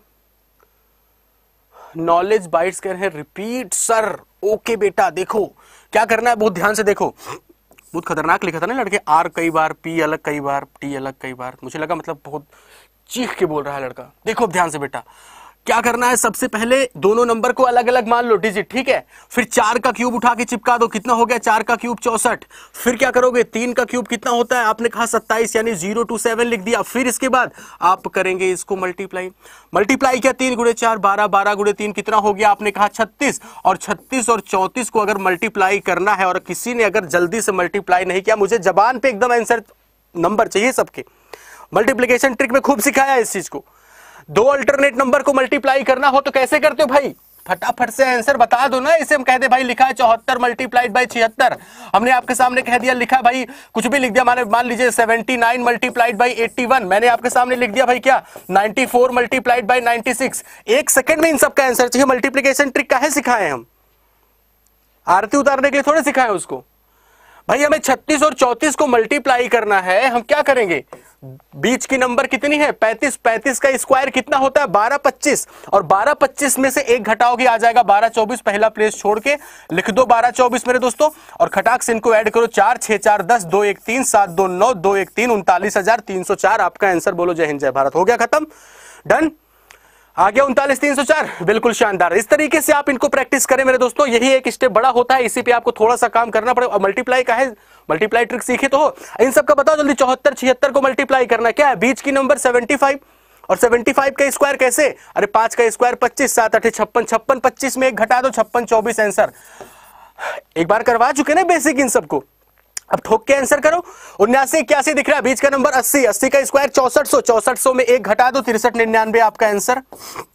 नॉलेज बाइट्स कह रहे हैं रिपीट सर ओके बेटा देखो क्या करना है बहुत ध्यान से देखो बहुत खतरनाक लिखा था ना लड़के आर कई बार पी अलग कई बार टी अलग कई बार मुझे लगा मतलब बहुत चीख के बोल रहा है लड़का देखो ध्यान से बेटा क्या करना है सबसे पहले दोनों नंबर को अलग अलग मान लो डिजिट ठीक है फिर चार का क्यूब उठा के चिपका दो कितना हो गया चार का क्यूब चौसठ फिर क्या करोगे तीन का क्यूब कितना होता है आपने कहा सत्ताईस यानी जीरो टू सेवन लिख दिया फिर इसके बाद आप करेंगे इसको मल्टीप्लाई मल्टीप्लाई क्या तीन गुड़े चार बारह बारह गुड़े तीन कितना हो गया आपने कहा छत्तीस और छत्तीस और चौंतीस को अगर मल्टीप्लाई करना है और किसी ने अगर जल्दी से मल्टीप्लाई नहीं किया मुझे जबान पे एकदम आंसर नंबर चाहिए सबके मल्टीप्लीकेशन ट्रिक में खूब सिखाया इस चीज को दो अल्टरनेट नंबर को मल्टीप्लाई करना हो तो कैसे करते हो भाई फटाफट से आंसर बता दो ना इसे हम कह दे भाई लिखा है चौहत्तर मल्टीप्लाइड बाई छिहत्तर हमने आपके सामने कह दिया लिखा भाई कुछ भी लिख दिया माने मान लीजिए seventy nine multiplied by eighty one मैंने आपके सामने लिख दिया भाई क्या ninety four multiplied by ninety six एक सेकेंड में इन सबका आंसर चाहिए मल्टीप्लीकेशन ट्रिक का है सिखाए हम आरती उतारने के लिए थोड़े सिखाए उसको भाई हमें 36 और 34 को मल्टीप्लाई करना है हम क्या करेंगे बीच की नंबर कितनी है 35 35 का स्क्वायर कितना होता है 12 25 और 12 25 में से एक घटाओगे आ जाएगा 12 24 पहला प्लेस छोड़ के लिख दो 12 24 मेरे दोस्तों और खटाक से इनको ऐड करो चार छह चार दस दो एक तीन सात दो नौ दो एक तीन उनतालीस हजार तीन सौ चार आपका आंसर बोलो जय हिंद जय भारत हो गया खत्म डन आ गया उनतालीस तीन सौ चार बिल्कुल शानदार इस तरीके से आप इनको प्रैक्टिस करें मेरे दोस्तों यही एक स्टेप बड़ा होता है इसी पे आपको थोड़ा सा काम करना पड़ेगा मल्टीप्लाई का है मल्टीप्लाई ट्रिक सीखे तो हो इन सब का बताओ जल्दी चौहत्तर छिहत्तर को मल्टीप्लाई करना क्या है बीच की नंबर सेवेंटी फाइव और सेवेंटी फाइव का स्क्वायर कैसे अरे पांच का स्क्वायर पच्चीस सात अठे छप्पन छप्पन पच्चीस में एक घटा दो छप्पन चौबीस आंसर एक बार करवा चुके ना बेसिक इन सबको अब ठोक के आंसर करो उन्यासी इक्यासी दिख रहा है बीच का नंबर अस्सी अस्सी का स्क्वायर चौसठ सौ चौसठ सौ में एक घटा दो तिरसठ निन्यानवे आपका आंसर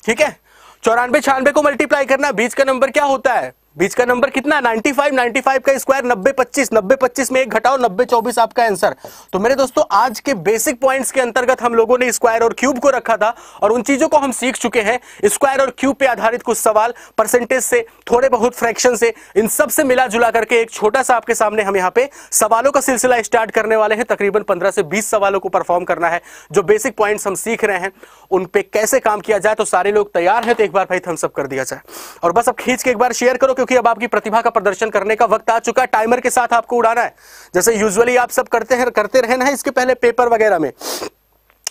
ठीक है चौरानवे छियानवे को मल्टीप्लाई करना बीच का नंबर क्या होता है बीच का नंबर कितना 95 95 का स्क्वायर 90 25 90 25 में एक घटाओ 90 24 आपका आंसर तो मेरे दोस्तों आज के बेसिक पॉइंट्स के अंतर्गत हम लोगों ने स्क्वायर और क्यूब को रखा था और उन चीजों को हम सीख चुके हैं स्क्वायर और क्यूब पे आधारित कुछ सवाल परसेंटेज से थोड़े बहुत फ्रैक्शन से इन सबसे मिला जुला करके एक छोटा सा आपके सामने हम यहाँ पे सवालों का सिलसिला स्टार्ट करने वाले हैं तकरीबन पंद्रह से बीस सवालों को परफॉर्म करना है जो बेसिक पॉइंट हम सीख रहे हैं उन पर कैसे काम किया जाए तो सारे लोग तैयार है तो एक बार भाई थम्सअप कर दिया जाए और बस अब खींच के एक बार शेयर करो क्योंकि क्योंकि अब आपकी प्रतिभा का प्रदर्शन करने का वक्त आ चुका है टाइमर के साथ आपको उड़ाना है जैसे यूजुअली आप सब करते हैं करते रहना है इसके पहले पेपर वगैरह में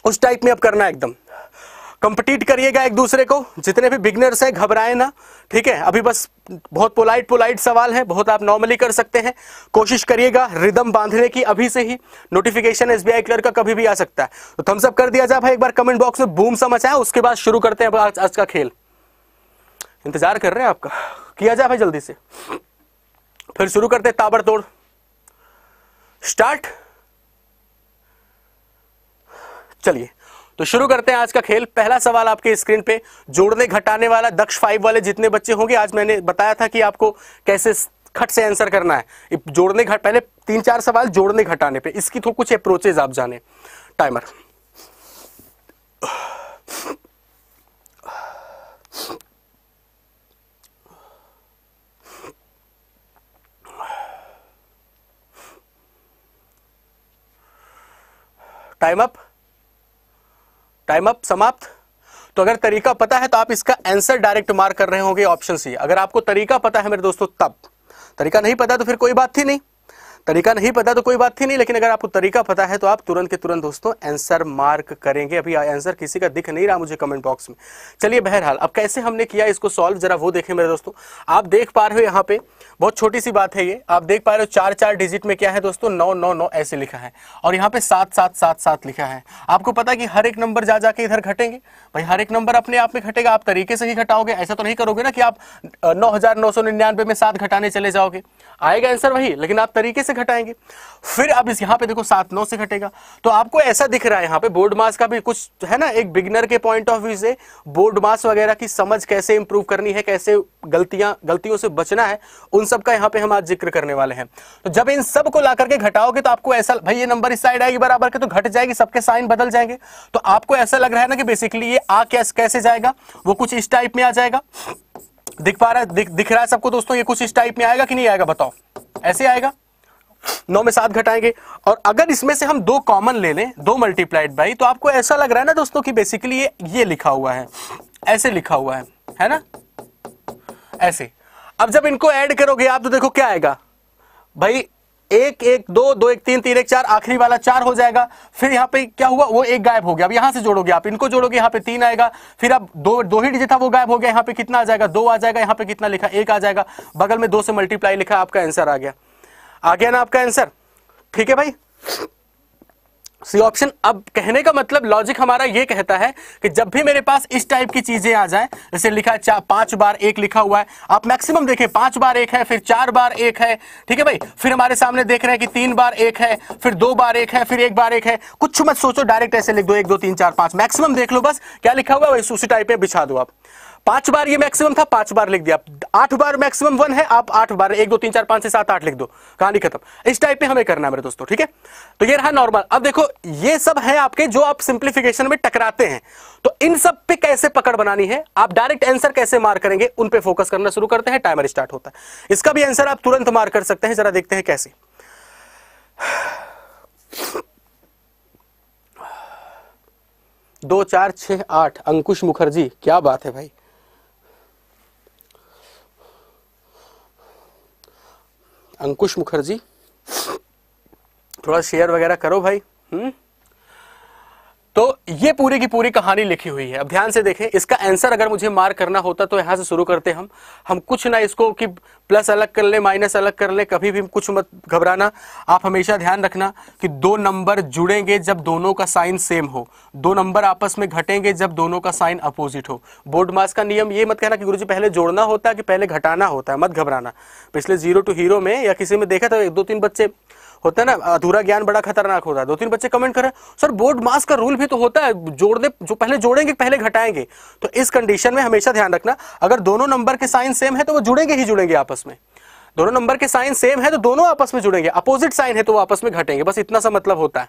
उस टाइप में अब करना है एकदम कंपटीट करिएगा एक दूसरे को जितने भी बिगनर्स हैं घबराए ना ठीक है अभी बस बहुत पोलाइट पोलाइट सवाल है बहुत आप नॉर्मली कर सकते हैं कोशिश करिएगा रिदम बांधने की अभी से ही नोटिफिकेशन एस बी का कभी भी आ सकता है तो थम्स अप कर दिया जाए भाई एक बार कमेंट बॉक्स में बूम समझ आया उसके बाद शुरू करते हैं आज, आज का खेल इंतजार कर रहे हैं आपका किया जाए भाई जल्दी से फिर शुरू करते ताबड़तोड़ स्टार्ट चलिए तो शुरू करते हैं आज का खेल पहला सवाल आपके स्क्रीन पे जोड़ने घटाने वाला दक्ष फाइव वाले जितने बच्चे होंगे आज मैंने बताया था कि आपको कैसे खट से आंसर करना है जोड़ने घट पहले तीन चार सवाल जोड़ने घटाने पे इसकी तो कुछ अप्रोचेज आप जाने timer time up time up समाप्त तो अगर तरीका पता है तो आप इसका आंसर डायरेक्ट मार्क कर रहे होंगे ऑप्शन सी अगर आपको तरीका पता है मेरे दोस्तों तब तरीका नहीं पता तो फिर कोई बात थी नहीं तरीका नहीं पता तो कोई बात थी नहीं लेकिन अगर आपको तरीका पता है तो आप तुरंत के तुरंत दोस्तों आंसर मार्क करेंगे अभी आंसर किसी का दिख नहीं रहा मुझे कमेंट बॉक्स में चलिए बहरहाल अब कैसे हमने किया इसको सॉल्व जरा वो देखें मेरे दोस्तों आप देख पा रहे हो यहाँ पे बहुत छोटी सी बात है ये आप देख पा रहे हो चार चार डिजिट में क्या है दोस्तों नौ नौ नौ ऐसे लिखा है और यहाँ पे सात सात सात सात लिखा है आपको पता कि हर एक नंबर जा जाके इधर घटेंगे भाई हर एक नंबर अपने आप में घटेगा आप तरीके से ही घटाओगे ऐसा तो नहीं करोगे ना कि आप नौ में सात घटाने चले जाओगे आएगा आंसर वही लेकिन आप तरीके से घटाएंगे फिर अब इस यहाँ पे देखो सात नौ से घटेगा तो आपको ऐसा दिख रहा है यहाँ पे बोर्ड मास का भी कुछ है ना एक बिगनर के पॉइंट ऑफ व्यू से बोर्ड मास वगैरह की समझ कैसे इंप्रूव करनी है कैसे गलतियां गलतियों से बचना है उन सब का यहाँ पे हम आज जिक्र करने वाले हैं तो जब इन सब को ला करके घटाओगे तो आपको ऐसा भाई ये नंबर इस साइड आएगी बराबर के तो घट जाएगी सबके साइन बदल जाएंगे तो आपको ऐसा लग रहा है ना कि बेसिकली ये आ कैसे जाएगा वो कुछ इस टाइप में आ जाएगा दिख पा रहा है दिख, दिख रहा है सबको दोस्तों ये कुछ इस टाइप में आएगा कि नहीं आएगा बताओ ऐसे आएगा नौ में सात घटाएंगे और अगर इसमें से हम दो कॉमन ले लें दो मल्टीप्लाइड बाई तो आपको ऐसा लग रहा है ना दोस्तों कि बेसिकली ये ये लिखा हुआ है ऐसे लिखा हुआ है है ना ऐसे अब जब इनको ऐड करोगे आप तो देखो क्या आएगा भाई एक एक दो दो एक तीन तीन एक चार आखिरी वाला चार हो जाएगा फिर यहाँ पे क्या हुआ वो एक गायब हो गया अब यहां से जोड़ोगे आप इनको जोड़ोगे यहाँ पे तीन आएगा फिर अब दो दो ही डिजिट था वो गायब हो गया यहाँ पे कितना आ जाएगा दो आ जाएगा यहाँ पे कितना लिखा एक आ जाएगा बगल में दो से मल्टीप्लाई लिखा आपका आंसर आ गया आ गया ना आपका आंसर ठीक है भाई सी ऑप्शन अब कहने का मतलब लॉजिक हमारा ये कहता है कि जब भी मेरे पास इस टाइप की चीजें आ जाए जैसे लिखा है पांच बार एक लिखा हुआ है आप मैक्सिमम देखें पांच बार एक है फिर चार बार एक है ठीक है भाई फिर हमारे सामने देख रहे हैं कि तीन बार एक है फिर दो बार एक है फिर एक बार एक है कुछ मत सोचो डायरेक्ट ऐसे लिख दो एक दो तीन चार पांच मैक्सिमम देख लो बस क्या लिखा हुआ है उसी टाइप में बिछा दो आप पांच बार ये मैक्सिमम था पांच बार लिख दिया आठ बार मैक्सिमम वन है आप आठ बार एक दो तीन चार पांच से सात आठ लिख दो कहानी खत्म इस टाइप में हमें करना है मेरे दोस्तों ठीक है तो ये रहा नॉर्मल अब देखो ये सब है आपके जो आप सिंप्लीफिकेशन में टकराते हैं तो इन सब पे कैसे पकड़ बनानी है आप डायरेक्ट आंसर कैसे मार करेंगे उन पर फोकस करना शुरू करते हैं टाइमर स्टार्ट होता है इसका भी आंसर आप तुरंत मार कर सकते हैं जरा देखते हैं कैसे दो चार छह आठ अंकुश मुखर्जी क्या बात है भाई अंकुश मुखर्जी थोड़ा शेयर वगैरह करो भाई हम्म तो ये पूरी की पूरी कहानी लिखी हुई है अब ध्यान से देखें इसका आंसर अगर मुझे मार्क करना होता तो यहां से शुरू करते हम हम कुछ ना इसको कि प्लस अलग कर ले माइनस अलग कर ले कभी भी कुछ मत घबराना आप हमेशा ध्यान रखना कि दो नंबर जुड़ेंगे जब दोनों का साइन सेम हो दो नंबर आपस में घटेंगे जब दोनों का साइन अपोजिट हो बोर्ड मास का नियम ये मत कहना कि गुरुजी पहले जोड़ना होता है कि पहले घटाना होता है मत घबराना पिछले जीरो टू हीरो में या किसी में देखा था एक दो तीन बच्चे होता है ना अधूरा ज्ञान बड़ा खतरनाक होता है दो तीन बच्चे कमेंट करें सर बोर्ड मास का रूल भी तो होता है जोड़ने जो पहले जोड़ेंगे पहले घटाएंगे तो इस कंडीशन में हमेशा ध्यान रखना अगर दोनों नंबर के साइन सेम है तो वो जुड़ेंगे ही जुड़ेंगे आपस में दोनों नंबर के साइन सेम है तो दोनों आपस में जुड़ेंगे अपोजिट साइन है तो वो आपस में घटेंगे बस इतना सा मतलब होता है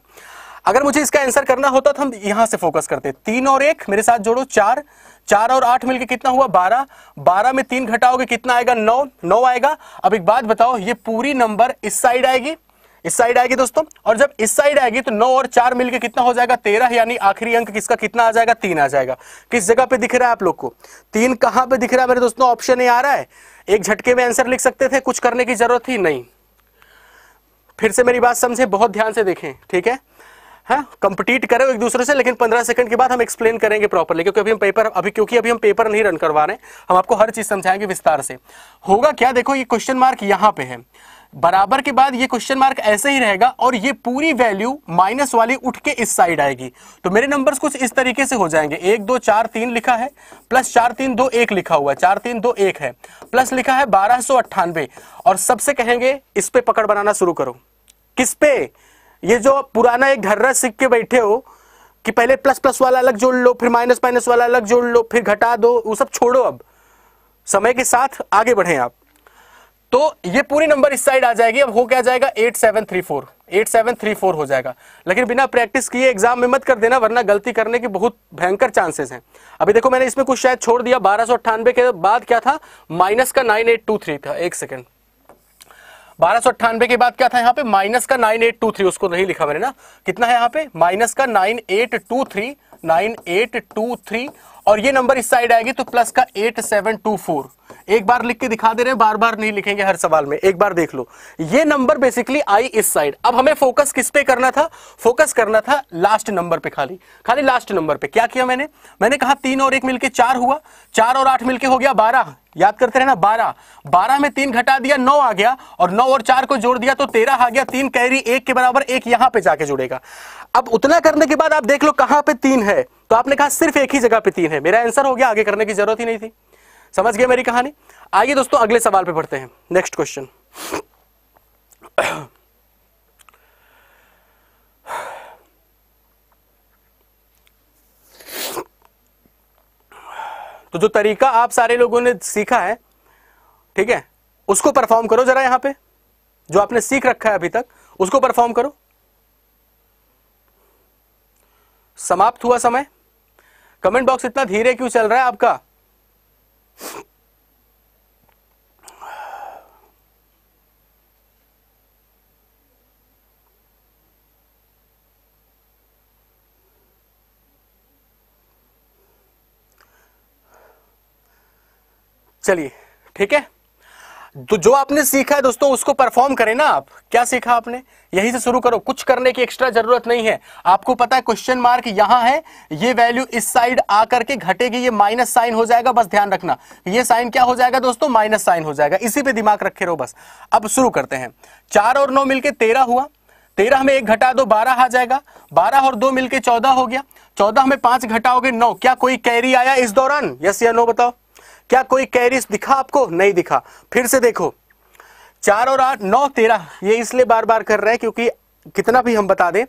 अगर मुझे इसका आंसर करना होता तो हम यहां से फोकस करते तीन और एक मेरे साथ जोड़ो चार चार और आठ मिलकर कितना हुआ बारह बारह में तीन घटाओगे कितना आएगा नौ नौ आएगा अब एक बात बताओ ये पूरी नंबर इस साइड आएगी इस साइड आएगी दोस्तों और जब इस साइड आएगी तो नौ और चार मिलकर कितना हो जाएगा तेरह यानी आखिरी अंक किसका कितना आ जाएगा तीन आ जाएगा किस जगह पे दिख रहा है आप लोग को तीन कहां पे दिख रहा है मेरे दोस्तों ऑप्शन ए आ रहा है एक झटके में आंसर लिख सकते थे कुछ करने की जरूरत ही नहीं फिर से मेरी बात समझे बहुत ध्यान से देखें ठीक है हाँ कंपटीट करें एक दूसरे से लेकिन पंद्रह सेकंड के बाद हम एक्सप्लेन करेंगे प्रॉपरली क्योंकि अभी हम पेपर अभी क्योंकि अभी हम पेपर नहीं रन करवा रहे हम आपको हर चीज़ समझाएंगे विस्तार से होगा क्या देखो ये क्वेश्चन मार्क यहां पे है बराबर के बाद ये क्वेश्चन मार्क ऐसे ही रहेगा और ये पूरी वैल्यू माइनस वाली उठ के इस साइड आएगी तो मेरे नंबर्स कुछ इस तरीके से हो जाएंगे एक दो चार तीन लिखा है प्लस चार तीन दो एक लिखा हुआ है चार तीन दो एक है प्लस लिखा है बारह सो अट्ठानवे और सबसे कहेंगे इस पे पकड़ बनाना शुरू करो किस पे ये जो पुराना एक घर्रा सीख के बैठे हो कि पहले प्लस प्लस वाला अलग जोड़ लो फिर माइनस माइनस वाला अलग जोड़ लो फिर घटा दो वो सब छोड़ो अब समय के साथ आगे बढ़े आप तो ये पूरी नंबर इस साइड आ जाएगी अब हो क्या जाएगा eight seven three four eight seven three four हो जाएगा लेकिन बिना प्रैक्टिस किए एग्जाम में मत कर देना वरना गलती करने के बहुत भयंकर चांसेस हैं अभी देखो मैंने इसमें कुछ शायद छोड़ दिया बारह के बाद क्या था माइनस का नाइन एट टू थ्री था एक सेकेंड बारह के बाद क्या था यहाँ पे माइनस का नाइन एट टू थ्री उसको नहीं लिखा मैंने ना कितना है यहाँ पे माइनस का nine eight two three nine eight two three और ये नंबर इस साइड आएगी तो प्लस का एट सेवन टू फोर एक बार लिख के दिखा दे रहे हैं बार बार नहीं लिखेंगे हर सवाल में एक बार देख लो ये नंबर बेसिकली आई इस साइड अब हमें फोकस किस पे करना था फोकस करना था लास्ट नंबर पे खाली खाली लास्ट नंबर पे क्या किया मैंने मैंने कहा तीन और एक मिलके चार हुआ चार और आठ मिलके हो गया बारह याद करते रहना बारह बारह में तीन घटा दिया नौ आ गया और नौ और चार को जोड़ दिया तो तेरह आ गया तीन कैरी एक के बराबर एक यहां पर जाके जुड़ेगा अब उतना करने के बाद आप देख लो कहां पे तीन है तो आपने कहा सिर्फ एक ही जगह पे तीन है मेरा आंसर हो गया आगे करने की जरूरत ही नहीं थी समझ गए मेरी कहानी आइए दोस्तों अगले सवाल पे पढ़ते हैं नेक्स्ट क्वेश्चन तो जो तरीका आप सारे लोगों ने सीखा है ठीक है उसको परफॉर्म करो जरा यहां पे जो आपने सीख रखा है अभी तक उसको परफॉर्म करो समाप्त हुआ समय कमेंट बॉक्स इतना धीरे क्यों चल रहा है आपका चलिए ठीक है तो जो आपने सीखा है दोस्तों उसको परफॉर्म करें ना आप क्या सीखा आपने यही से शुरू करो कुछ करने की एक्स्ट्रा जरूरत नहीं है आपको पता है क्वेश्चन मार्क यहां है ये वैल्यू इस साइड आकर के घटेगी ये माइनस साइन हो जाएगा बस ध्यान रखना ये साइन क्या हो जाएगा दोस्तों माइनस साइन हो जाएगा इसी पे दिमाग रखे रहो बस अब शुरू करते हैं चार और नौ मिलकर तेरह हुआ तेरह में एक घटा दो बारह आ जाएगा बारह और दो मिलकर चौदह हो गया चौदह में पांच घटाओगे नौ क्या कोई कैरी आया इस दौरान यस या नो बताओ क्या कोई कैरिस दिखा आपको नहीं दिखा फिर से देखो चार और आठ नौ तेरह ये इसलिए बार बार कर रहे हैं क्योंकि कितना भी हम बता दें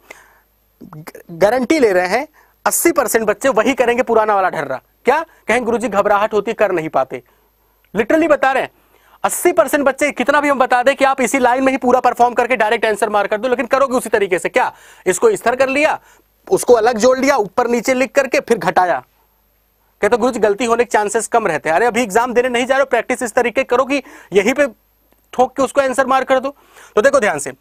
गारंटी ले रहे हैं अस्सी परसेंट बच्चे वही करेंगे पुराना वाला ढर्रा क्या कहें जी घबराहट होती कर नहीं पाते लिटरली बता रहे हैं अस्सी परसेंट बच्चे कितना भी हम बता दें कि आप इसी लाइन में ही पूरा परफॉर्म करके डायरेक्ट आंसर मार कर दो लेकिन करोगे उसी तरीके से क्या इसको स्थिर कर लिया उसको अलग जोड़ लिया ऊपर नीचे लिख करके फिर घटाया कहते तो गुरु जी गलती होने के चांसेस कम रहते हैं अरे अभी एग्जाम देने नहीं जा रहे हो प्रैक्टिस इस तरीके करो कि यहीं पे ठोक के उसको आंसर मार कर दो तो देखो ध्यान से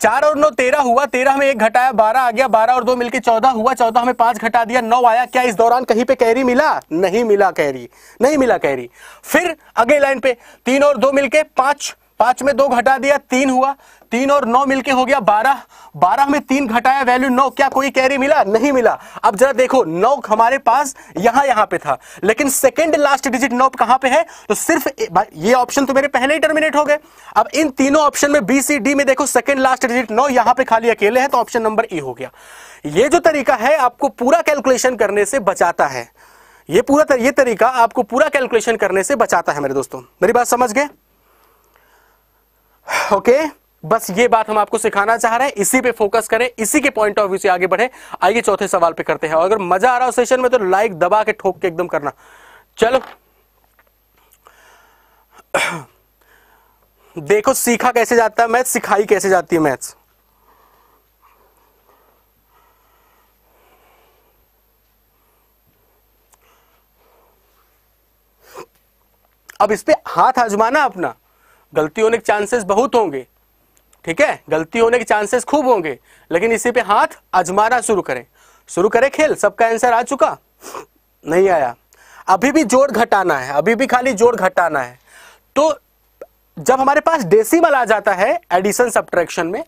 चार और नौ तेरह हुआ तेरह में एक घटाया बारह आ गया बारह और दो मिलकर चौदह हुआ चौदह में पांच घटा दिया नौ आया क्या इस दौरान कहीं पे कैरी मिला नहीं मिला कैरी नहीं मिला कैरी फिर अगले लाइन पे तीन और दो मिलके पांच पांच में दो घटा दिया तीन हुआ तीन और नौ मिलके हो गया बारह बारह में तीन घटाया वैल्यू नौ क्या कोई कैरी मिला नहीं मिला अब जरा देखो नौ हमारे पास यहां यहां पे था लेकिन सेकंड लास्ट डिजिट नौ कहां पे है तो सिर्फ ये ऑप्शन तो मेरे पहले ही टर्मिनेट हो गए अब इन तीनों ऑप्शन में बी सी डी में देखो सेकेंड लास्ट डिजिट नौ यहां पे खाली अकेले है तो ऑप्शन नंबर ए हो गया ये जो तरीका है आपको पूरा कैलकुलेशन करने से बचाता है ये पूरा तर, ये तरीका आपको पूरा कैलकुलेशन करने से बचाता है मेरे दोस्तों मेरी बात समझ गए ओके okay? बस ये बात हम आपको सिखाना चाह रहे हैं इसी पे फोकस करें इसी के पॉइंट ऑफ व्यू से आगे बढ़े आइए चौथे सवाल पे करते हैं और अगर मजा आ रहा हो सेशन में तो लाइक दबा के ठोक के एकदम करना चलो देखो सीखा कैसे जाता है मैथ सिखाई कैसे जाती है मैथ्स अब इस पे हाथ आजमाना अपना गलती होने के चांसेस बहुत होंगे ठीक है गलती होने के चांसेस खूब होंगे लेकिन इसी पे हाथ अजमाना शुरू करें शुरू करें खेल सबका आंसर आ चुका नहीं आया अभी भी जोड़ घटाना है अभी भी खाली जोड़ घटाना है तो जब हमारे पास डेसिमल आ जाता है एडिशन सब्ट्रैक्शन में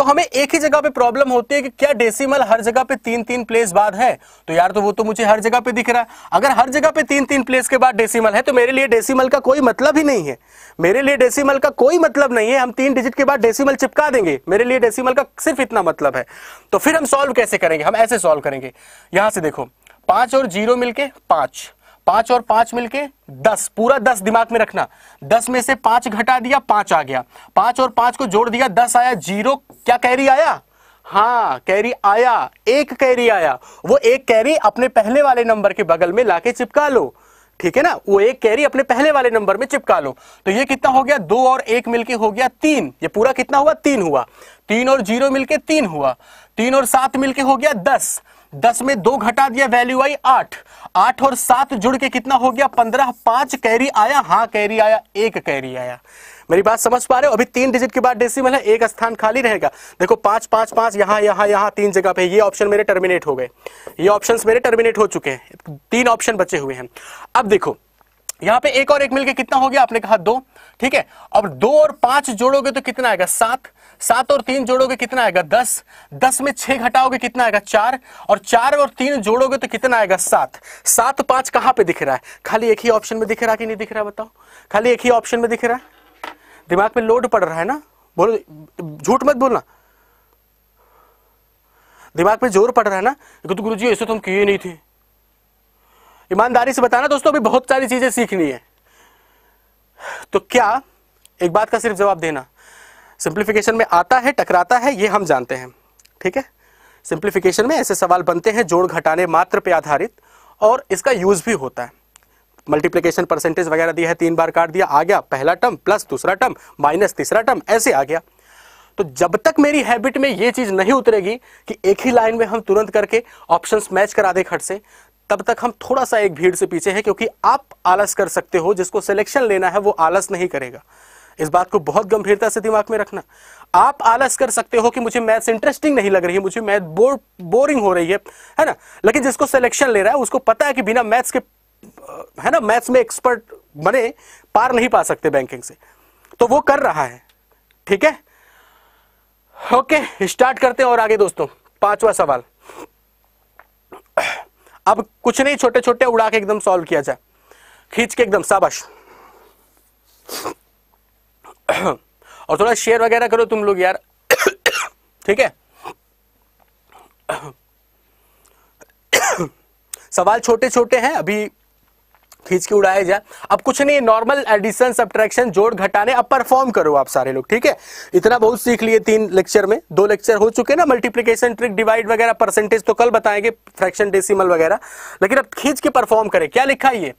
तो हमें एक ही जगह पे प्रॉब्लम होती है कि क्या डेसिमल हर जगह पे तीन तीन प्लेस बाद है तो यार तो वो तो मुझे हर जगह पे दिख रहा है अगर हर जगह पे तीन तीन प्लेस के बाद डेसिमल है तो मेरे लिए डेसिमल का कोई मतलब ही नहीं है मेरे लिए डेसिमल का कोई मतलब नहीं है हम तीन डिजिट के बाद डेसिमल चिपका देंगे मेरे लिए डेसिमल का सिर्फ इतना मतलब है तो फिर हम सॉल्व कैसे करेंगे हम ऐसे सॉल्व करेंगे यहां से देखो पांच और जीरो मिलके पांच पांच और पांच मिलके दस पूरा दस दिमाग में रखना दस में से पांच घटा दिया पांच आ गया पांच और पांच को जोड़ दिया दस आया जीरो क्या कैरी आया हाँ कैरी आया एक कैरी आया वो एक कैरी अपने पहले वाले नंबर के बगल में लाके चिपका लो ठीक है ना वो एक कैरी अपने पहले वाले नंबर में चिपका लो तो ये कितना हो गया दो और एक मिलके हो गया तीन ये पूरा कितना हुआ तीन हुआ तीन और जीरो मिलके तीन हुआ तीन और सात मिलके हो गया दस दस में दो घटा दिया वैल्यू आई आठ आठ और सात जुड़ के कितना हो गया पंद्रह पांच कैरी आया हाँ कैरी आया एक कैरी आया मेरी बात समझ पा रहे हो अभी तीन डिजिट के बाद डेसिमल है एक स्थान खाली रहेगा देखो पांच पांच पांच यहाँ यहाँ यहाँ तीन जगह पे ये ऑप्शन मेरे टर्मिनेट हो गए ये ऑप्शन मेरे टर्मिनेट हो चुके हैं तीन ऑप्शन बचे हुए हैं अब देखो यहाँ पे एक और एक मिलके कितना हो गया आपने कहा दो ठीक है अब दो और पांच जोड़ोगे तो कितना आएगा सात सात और तीन जोड़ोगे कितना आएगा दस दस में छह घटाओगे कितना आएगा चार और चार और तीन जोड़ोगे तो कितना आएगा सात सात पांच कहां पे दिख रहा है खाली एक ही ऑप्शन में दिख रहा है कि नहीं दिख रहा बताओ खाली एक ही ऑप्शन में दिख रहा है दिमाग में लोड पड़ रहा है ना बोलो झूठ मत बोलना दिमाग में जोर पड़ रहा है ना तो गुरु जी ऐसे तो हम किए नहीं थे ईमानदारी से बताना दोस्तों अभी बहुत सारी चीजें सीखनी है तो क्या एक बात का सिर्फ जवाब देना सिंप्लीफिकेशन में आता है टकराता है ये हम जानते हैं ठीक है सिंप्लीफिकेशन में ऐसे सवाल बनते हैं जोड़ घटाने मात्र पे आधारित और इसका यूज भी होता है मल्टीप्लीकेशन परसेंटेज वगैरह दिया है तीन बार काट दिया आ गया पहला टर्म प्लस दूसरा टर्म माइनस तीसरा टर्म ऐसे आ गया तो जब तक मेरी हैबिट में ये चीज़ नहीं उतरेगी कि एक ही लाइन में हम तुरंत करके ऑप्शंस मैच करा दे खट से तब तक हम थोड़ा सा एक भीड़ से पीछे हैं क्योंकि आप आलस कर सकते हो जिसको सिलेक्शन लेना है वो आलस नहीं करेगा इस बात को बहुत गंभीरता से दिमाग में रखना आप आलस कर सकते हो कि मुझे मैथ्स इंटरेस्टिंग नहीं लग रही है मुझे मैथ बोर बोरिंग हो रही है है ना लेकिन जिसको सिलेक्शन ले रहा है उसको पता है कि बिना मैथ्स के है ना मैथ्स में एक्सपर्ट बने पार नहीं पा सकते बैंकिंग से तो वो कर रहा है ठीक है ओके स्टार्ट करते हैं और आगे दोस्तों पांचवा सवाल अब कुछ नहीं छोटे छोटे उड़ा के एकदम सॉल्व किया जाए खींच के एकदम शाबाश और थोड़ा शेयर वगैरह करो तुम लोग यार ठीक है सवाल छोटे छोटे हैं अभी खींच के उड़ाया जाए अब कुछ नहीं नॉर्मल एडिशन सब्ट्रैक्शन जोड़ घटाने अब परफॉर्म करो आप सारे लोग ठीक है इतना बहुत सीख लिए तीन लेक्चर में दो लेक्चर हो चुके ना मल्टीप्लीकेशन ट्रिक डिवाइड वगैरह परसेंटेज तो कल बताएंगे फ्रैक्शन डेसिमल वगैरह लेकिन अब खींच के परफॉर्म करें क्या लिखा ये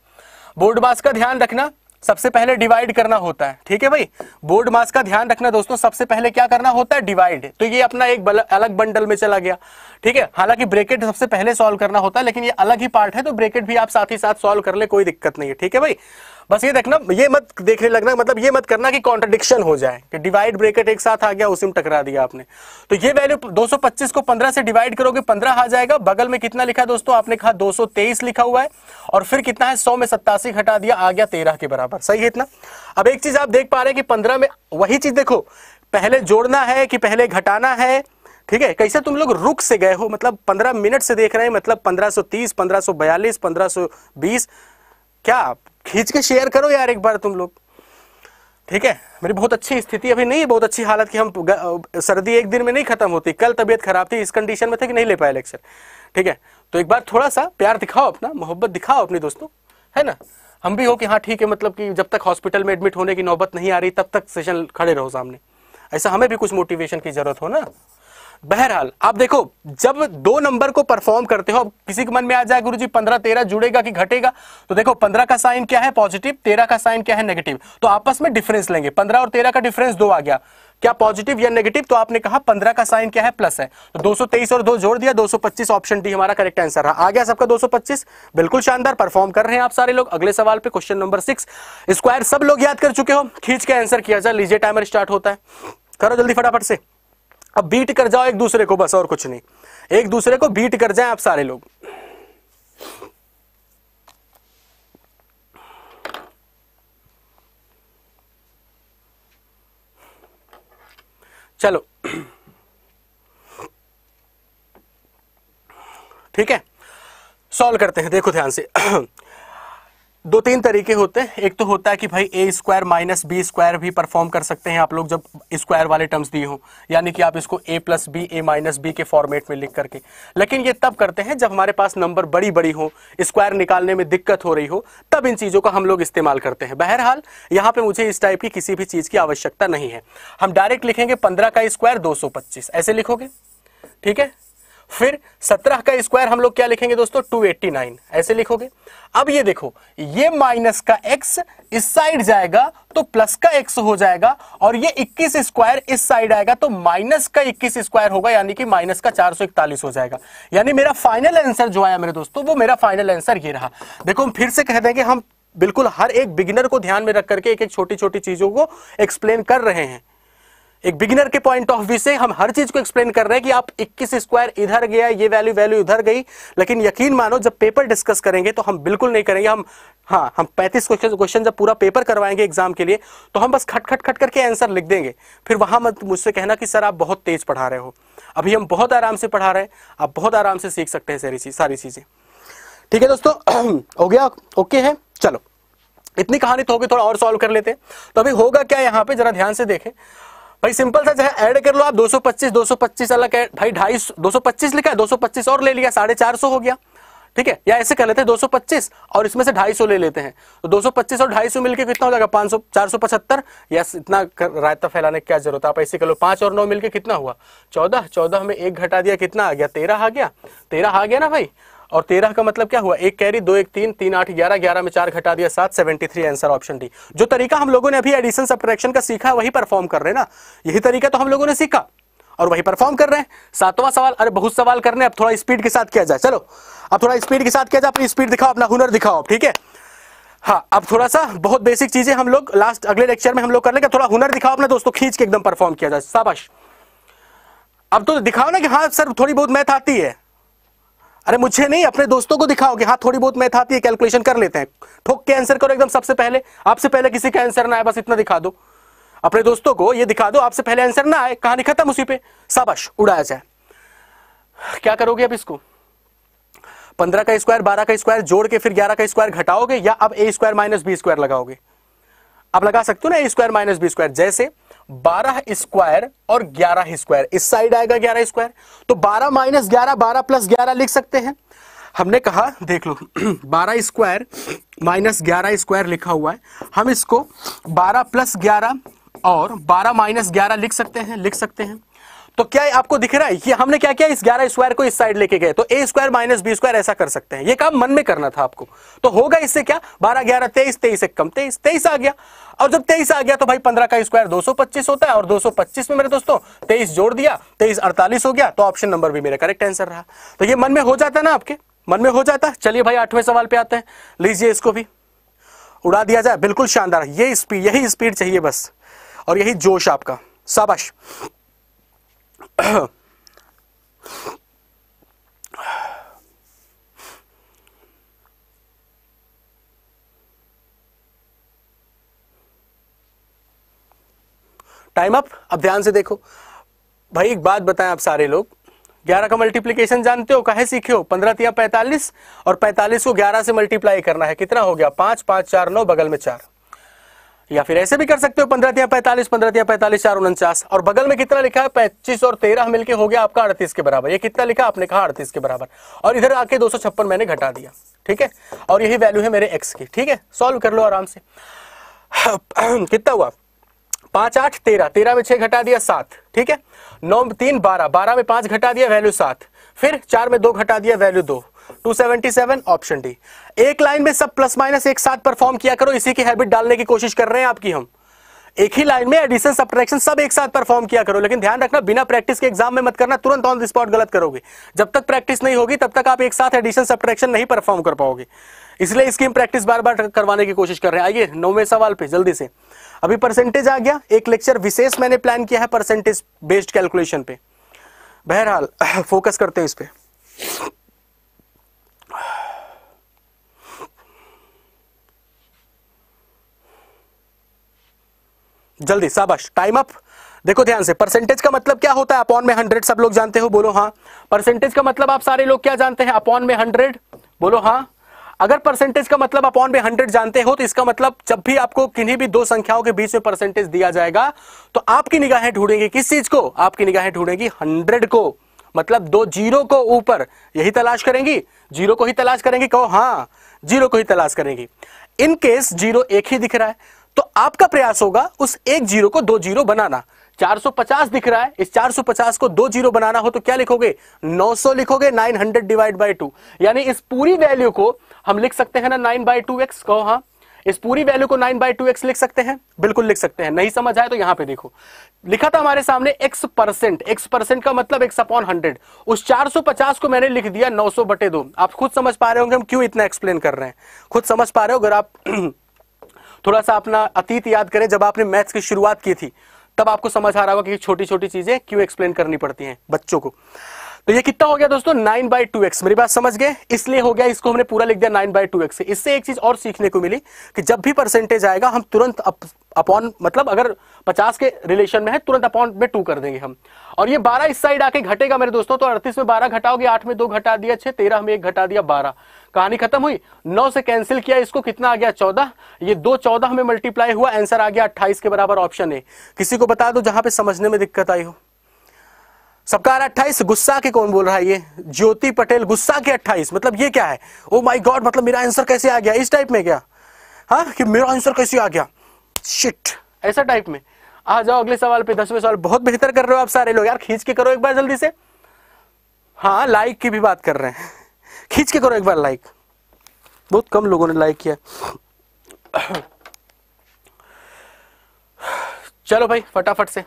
बोर्ड बास का ध्यान रखना सबसे पहले डिवाइड करना होता है ठीक है भाई बोर्ड मास का ध्यान रखना दोस्तों सबसे पहले क्या करना होता है डिवाइड तो ये अपना एक बल, अलग बंडल में चला गया ठीक है हालांकि ब्रेकेट सबसे पहले सॉल्व करना होता है लेकिन ये अलग ही पार्ट है तो ब्रेकेट भी आप साथ ही साथ सॉल्व कर ले कोई दिक्कत नहीं है ठीक है भाई बस ये देखना ये मत देखने लगना मतलब ये मत करना कि कॉन्ट्रडिक्शन हो जाए कि डिवाइड ब्रेकेट एक साथ आ गया उसी में टकरा दिया आपने तो ये वैल्यू 225 को 15 से डिवाइड करोगे 15 आ जाएगा बगल में कितना लिखा है दोस्तों आपने कहा 223 लिखा हुआ है और फिर कितना है 100 में सत्तासी घटा दिया आ गया तेरह के बराबर सही है इतना अब एक चीज आप देख पा रहे हैं कि पंद्रह में वही चीज देखो पहले जोड़ना है कि पहले घटाना है ठीक है कैसे तुम लोग रुक से गए हो मतलब पंद्रह मिनट से देख रहे हैं मतलब पंद्रह सो 1520 क्या खींच के शेयर करो यार एक बार तुम लोग ठीक है मेरी बहुत अच्छी स्थिति अभी नहीं है बहुत अच्छी हालत की हम सर्दी एक दिन में नहीं खत्म होती कल तबीयत खराब थी इस कंडीशन में थे कि नहीं ले पाया लेक्चर ठीक है तो एक बार थोड़ा सा प्यार दिखाओ अपना मोहब्बत दिखाओ अपने दोस्तों है ना हम भी हो कि हाँ ठीक है मतलब कि जब तक हॉस्पिटल में एडमिट होने की नौबत नहीं आ रही तब तक सेशन खड़े रहो सामने ऐसा हमें भी कुछ मोटिवेशन की जरूरत हो ना बहरहाल आप देखो जब दो नंबर को परफॉर्म करते हो किसी के मन में आ जाए गुरु जी पंद्रह तेरह जुड़ेगा कि घटेगा तो देखो पंद्रह का साइन क्या है पॉजिटिव तेरह का साइन क्या है नेगेटिव तो आपस में डिफरेंस लेंगे पंद्रह और तेरह का डिफरेंस दो आ गया क्या पॉजिटिव या नेगेटिव तो आपने कहा पंद्रह का साइन क्या है प्लस है तो दो और दो जोड़ दिया दो ऑप्शन डी हमारा करेक्ट आंसर रहा आ गया सबका दो बिल्कुल शानदार परफॉर्म कर रहे हैं आप सारे लोग अगले सवाल पे क्वेश्चन नंबर सिक्स स्क्वायर सब लोग याद कर चुके हो खींच के आंसर किया जाए लीजिए टाइमर स्टार्ट होता है करो जल्दी फटाफट से अब बीट कर जाओ एक दूसरे को बस और कुछ नहीं एक दूसरे को बीट कर जाए आप सारे लोग चलो ठीक है सॉल्व करते हैं देखो ध्यान से दो तीन तरीके होते हैं एक तो होता है कि भाई A square minus B square भी परफॉर्म कर सकते हैं आप लोग जब स्क्वायर वाले टर्म्स दिए हो यानी कि आप इसको A plus B A minus B के फॉर्मेट में लिख करके लेकिन ये तब करते हैं जब हमारे पास नंबर बड़ी बड़ी हो स्क्वायर निकालने में दिक्कत हो रही हो तब इन चीज़ों का हम लोग इस्तेमाल करते हैं बहरहाल यहाँ पर मुझे इस टाइप की किसी भी चीज़ की आवश्यकता नहीं है हम डायरेक्ट लिखेंगे पंद्रह का स्क्वायर दो ऐसे लिखोगे ठीक है फिर सत्रह का स्क्वायर हम लोग क्या लिखेंगे दोस्तों टू एट्टी नाइन ऐसे लिखोगे अब ये देखो ये माइनस का एक्स इस साइड जाएगा तो प्लस का एक्स हो जाएगा और ये इक्कीस स्क्वायर इस साइड आएगा तो माइनस का इक्कीस स्क्वायर होगा यानी कि माइनस का चार सौ इकतालीस हो जाएगा यानी मेरा फाइनल आंसर जो आया मेरे दोस्तों वो मेरा फाइनल आंसर ये रहा देखो हम फिर से कह देंगे हम बिल्कुल हर एक बिगिनर को ध्यान में रख करके एक एक छोटी छोटी चीजों को एक्सप्लेन कर रहे हैं एक बिगिनर के पॉइंट ऑफ व्यू से हम हर चीज को एक्सप्लेन कर रहे हैं कि आप 21 स्क्वायर इधर गया ये वैल्यू वैल्यू इधर गई लेकिन यकीन मानो जब पेपर डिस्कस करेंगे तो हम बिल्कुल नहीं करेंगे हम हाँ हम 35 क्वेश्चन क्वेश्चन जब पूरा पेपर करवाएंगे एग्जाम के लिए तो हम बस खट खट खट करके आंसर लिख देंगे फिर वहां मत मुझसे कहना कि सर आप बहुत तेज पढ़ा रहे हो अभी हम बहुत आराम से पढ़ा रहे हैं आप बहुत आराम से सीख सकते हैं सारी चीज सारी चीजें ठीक है दोस्तों हो गया ओके है चलो इतनी कहानी तो होगी थोड़ा और सॉल्व कर लेते हैं तो अभी होगा क्या यहाँ पे जरा ध्यान से देखें भाई सिंपल सा जो है ऐड कर लो आप 225 225 अलग एड भाई ढाई दो लिखा है 225 और ले लिया साढ़े चार सौ हो गया ठीक है या ऐसे कर लेते हैं 225 और इसमें से 250 ले लेते हैं तो 225 और 250 मिलके कितना हो जाएगा 500 475 या इतना रायता फैलाने की क्या जरूरत है आप ऐसे कर लो पांच और नौ मिलके कितना हुआ 14 14 में एक घटा दिया कितना आ गया 13 आ गया 13 आ गया ना भाई और तेरह का मतलब क्या हुआ एक कैरी दो एक तीन तीन आठ ग्यारह ग्यारह में चार घटा दिया सात seventy three answer option D जो तरीका हम लोगों ने अभी एडिशन सब्ट्रैक्शन का सीखा वही परफॉर्म कर रहे ना यही तरीका तो हम लोगों ने सीखा और वही परफॉर्म कर रहे हैं सातवां सवाल अरे बहुत सवाल कर रहे हैं अब थोड़ा स्पीड के साथ किया जाए चलो अब थोड़ा स्पीड के साथ किया जाए अपनी स्पीड दिखाओ अपना हुनर दिखाओ ठीक है हाँ अब थोड़ा सा बहुत बेसिक चीजें हम लोग लास्ट अगले लेक्चर में हम लोग कर लेंगे थोड़ा हुनर दिखाओ अपने दोस्तों खींच के एकदम परफॉर्म किया जाए शाबाश अब तो दिखाओ ना कि हाँ सर थोड़ी बहुत मैथ आती है अरे मुझे नहीं अपने दोस्तों को दिखाओगे हाँ थोड़ी बहुत मैथ आती है कैलकुलेशन कर लेते हैं ठोक के आंसर करो एकदम सबसे पहले आपसे पहले किसी का आंसर ना आए बस इतना दिखा दो अपने दोस्तों को ये दिखा दो आपसे पहले आंसर ना आए कहानी खत्म उसी पे साबश उड़ाया जाए क्या करोगे अब इसको पंद्रह का स्क्वायर बारह का स्क्वायर जोड़ के फिर ग्यारह का स्क्वायर घटाओगे या अब A square minus B square लगाओगे आप लगा सकते हो ना A square minus B square जैसे बारह स्क्वायर और ग्यारह स्क्वायर इस साइड आएगा ग्यारह स्क्वायर तो बारह माइनस ग्यारह बारह प्लस ग्यारह लिख सकते हैं हमने कहा देख लो बारह स्क्वायर माइनस ग्यारह स्क्वायर लिखा हुआ है हम इसको बारह प्लस ग्यारह और बारह माइनस ग्यारह लिख सकते हैं लिख सकते हैं तो क्या आपको दिख रहा है कि हमने क्या किया इस ग्यारह स्क्वायर को इस साइड लेके गए तो A square minus B square ऐसा कर सकते हैं ये काम मन में करना था आपको तो होगा इससे क्या बारह ग्यारह तेईस तेईस एक कम तेईस तेईस आ गया और जब तेईस आ गया तो भाई पंद्रह का स्क्वायर दो होता है और दो में मेरे दोस्तों तेईस जोड़ दिया तेईस अड़तालीस हो गया तो ऑप्शन नंबर भी मेरा करेक्ट आंसर रहा तो ये मन में हो जाता ना आपके मन में हो जाता चलिए भाई आठवें सवाल पे आते हैं लीजिए इसको भी उड़ा दिया जाए बिल्कुल शानदार ये स्पीड यही स्पीड चाहिए बस और यही जोश आपका शाबाश टाइम अप अब ध्यान से देखो भाई एक बात बताएं आप सारे लोग ग्यारह का मल्टीप्लीकेशन जानते हो कहे सीखे हो पंद्रह तिया पैंतालीस और पैंतालीस को ग्यारह से मल्टीप्लाई करना है कितना हो गया पांच पांच चार नौ बगल में चार या फिर ऐसे भी कर सकते हो पंद्रह तिया पैंतालीस पंद्रह तिया पैंतालीस चार उनचास और बगल में कितना लिखा है पच्चीस और तेरह मिलकर हो गया आपका अड़तीस के बराबर ये कितना लिखा आपने कहा अड़तीस के बराबर और इधर आके दो मैंने घटा दिया ठीक है और यही वैल्यू है मेरे एक्स की ठीक है सॉल्व कर लो आराम से कितना हुआ पांच आठ तेरह तेरह में छह घटा दिया सात ठीक है नौ तीन बारह बारह में पांच घटा दिया वैल्यू सात फिर चार में दो घटा दिया वैल्यू दो 277 ऑप्शन डी एक लाइन में सब प्लस माइनस एक साथ परफॉर्म किया करो इसी की हैबिट डालने की कोशिश कर रहे हैं आपकी हम एक ही लाइन में एडिशन सब्ट्रैक्शन सब एक साथ परफॉर्म किया करो लेकिन ध्यान रखना बिना प्रैक्टिस के एग्जाम में मत करना तुरंत ऑन द स्पॉट गलत करोगे जब तक प्रैक्टिस नहीं होगी तब तक आप एक साथ एडिशन सब्ट्रैक्शन नहीं परफॉर्म कर पाओगे इसलिए इसकी हम प्रैक्टिस बार बार करवाने की कोशिश कर रहे हैं आइए नौवे सवाल पे जल्दी से अभी परसेंटेज आ गया एक लेक्चर विशेष मैंने प्लान किया है परसेंटेज बेस्ड कैलकुलेशन पे बहरहाल फोकस करते हैं इस पे जल्दी शाबाश टाइम अप देखो ध्यान से परसेंटेज का मतलब क्या होता है अपॉन में हंड्रेड सब लोग जानते हो बोलो हाँ परसेंटेज का मतलब आप सारे लोग क्या जानते हैं अपॉन में हंड्रेड बोलो हाँ अगर परसेंटेज का मतलब अपॉन ऑन में हंड्रेड जानते हो तो इसका मतलब जब भी आपको किन्हीं भी दो संख्याओं के बीच में परसेंटेज दिया जाएगा तो आपकी निगाहें ढूंढेंगी किस चीज को आपकी निगाहें ढूंढेंगी हंड्रेड को मतलब दो जीरो को ऊपर यही तलाश करेंगी जीरो को ही तलाश करेंगी कहो हाँ जीरो को ही तलाश करेंगी इनकेस जीरो एक ही दिख रहा है तो आपका प्रयास होगा उस एक जीरो को दो जीरो बनाना 450 दिख रहा है इस 450 को दो जीरो बनाना हो तो क्या लिखोगे 900 लिखोगे 900 डिवाइड बाय टू यानी इस पूरी वैल्यू को हम लिख सकते हैं ना नाइन बाई टू एक्स कहो हाँ इस पूरी वैल्यू को 9 बाई टू एक्स लिख सकते हैं बिल्कुल लिख सकते हैं नहीं समझ आए तो यहां पे देखो लिखा था हमारे सामने x परसेंट x परसेंट का मतलब x अपॉन हंड्रेड उस 450 को मैंने लिख दिया 900 बटे दो आप खुद समझ पा रहे होंगे हम क्यों इतना एक्सप्लेन कर रहे हैं खुद समझ पा रहे हो अगर आप थोड़ा सा अपना अतीत याद करें जब आपने मैथ्स की शुरुआत की थी तब आपको समझ आ रहा होगा कि छोटी छोटी चीजें क्यों एक्सप्लेन करनी पड़ती हैं बच्चों को तो ये कितना हो गया दोस्तों नाइन बाई टू एक्स मेरी बात समझ गए इसलिए हो गया इसको हमने पूरा लिख दिया नाइन बाई टू एक्स इससे एक चीज और सीखने को मिली कि जब भी परसेंटेज आएगा हम तुरंत अप, अपॉन मतलब अगर पचास के रिलेशन में है तुरंत अपॉन में टू कर देंगे हम और ये बारह इस साइड आके घटेगा मेरे दोस्तों तो अड़तीस में बारह घटाओगे आठ में दो घटा दिया छह तेरह में एक घटा दिया बारह कहानी खत्म हुई नौ से कैंसिल किया इसको कितना आ गया चौदह ये दो चौदह में मल्टीप्लाई हुआ आंसर आ गया अट्ठाईस के बराबर ऑप्शन ए किसी को बता दो जहां पे समझने में दिक्कत आई हो सबका रहा अट्ठाईस गुस्सा के कौन बोल रहा है ये ज्योति पटेल गुस्सा के अट्ठाईस मतलब ये क्या है ओ माई गॉड मतलब मेरा आंसर कैसे आ गया इस टाइप में क्या हाँ कि मेरा आंसर कैसे आ गया शिट ऐसा टाइप में आ जाओ अगले सवाल पे दसवें सवाल बहुत बेहतर कर रहे हो आप सारे लोग यार खींच के करो एक बार जल्दी से हाँ लाइक की भी बात कर रहे हैं खींच के करो एक बार लाइक बहुत कम लोगों ने लाइक किया चलो भाई फटाफट से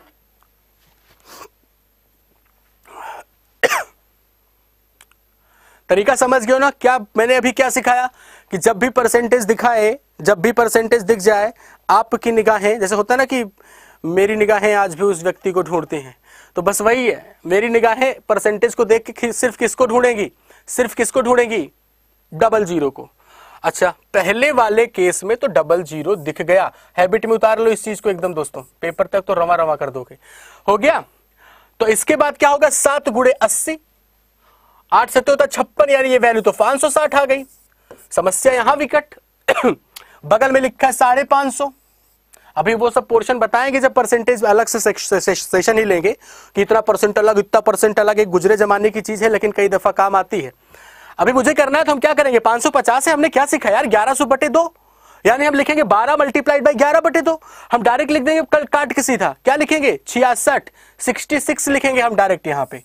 तरीका समझ गयो ना क्या मैंने अभी क्या सिखाया कि जब भी परसेंटेज दिखाए जब भी परसेंटेज दिख जाए आपकी निगाहें जैसे होता है ना कि मेरी निगाहें आज भी उस व्यक्ति को ढूंढती हैं तो बस वही है मेरी निगाहें परसेंटेज को देख के सिर्फ किसको ढूंढेंगी सिर्फ किसको ढूंढेगी डबल जीरो को अच्छा पहले वाले केस में तो डबल जीरो दिख गया हैबिट में उतार लो इस चीज को एकदम दोस्तों पेपर तक तो रवा रवा कर दोगे हो गया तो इसके बाद क्या होगा सात गुड़े अस्सी आठ सत्य तो होता छप्पन यानी ये वैल्यू तो पांच सौ साठ आ गई समस्या यहां विकट बगल में लिखा है साढ़े पांच सौ अभी वो सब पोर्शन बताएंगे जब परसेंटेज अलग से सेशन ही लेंगे कि इतना परसेंट अलग इतना परसेंट अलग एक गुजरे जमाने की चीज है लेकिन कई दफा काम आती है अभी मुझे करना है तो हम क्या करेंगे पचास है हमने क्या सीखा यार सौ बटे दो यानी हम लिखेंगे बारह मल्टीप्लाइड बाई ग्यारह बटे दो हम डायरेक्ट लिख देंगे कल काट के सीधा क्या लिखेंगे छियासठ सिक्सटी सिक्स लिखेंगे हम डायरेक्ट यहाँ पे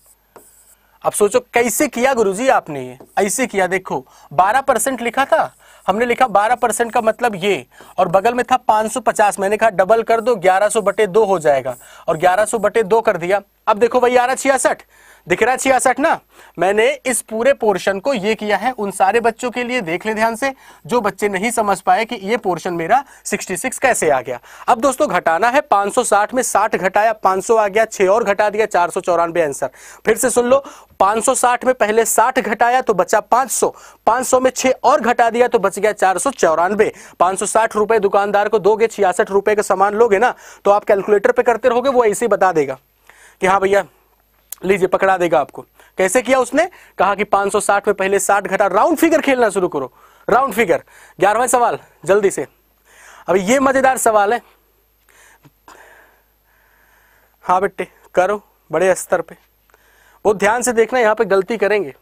अब सोचो कैसे किया गुरुजी आपने ये ऐसे किया देखो बारह परसेंट लिखा था हमने लिखा 12 परसेंट का मतलब ये और बगल में था 550 मैंने कहा डबल कर दो 1100 बटे दो हो जाएगा और 1100 बटे दो कर दिया अब देखो भाई आ रहा छियासठ दिख रहा है छियासठ ना मैंने इस पूरे पोर्शन को ये किया है उन सारे बच्चों के लिए देख ले ध्यान से जो बच्चे नहीं समझ पाए कि ये पोर्शन मेरा 66 कैसे आ गया अब दोस्तों घटाना है 560 में 60 घटाया 500 आ गया 6 और घटा दिया चार सौ चौरानवे आंसर फिर से सुन लो 560 में पहले 60 घटाया तो बचा 500 500 में 6 और घटा दिया तो बच गया चार सौ चौरानवे पांच रुपए दुकानदार को दोगे छियासठ रुपए का सामान लोगे ना तो आप कैलकुलेटर पे करते रहोगे वो ऐसे ही बता देगा कि हाँ भैया लीजिए पकड़ा देगा आपको कैसे किया उसने कहा कि 560 में पहले 60 घटा राउंड फिगर खेलना शुरू करो राउंड फिगर ग्यारहवा सवाल जल्दी से अब ये मजेदार सवाल है हाँ बेटे करो बड़े स्तर पे वो ध्यान से देखना यहाँ पे गलती करेंगे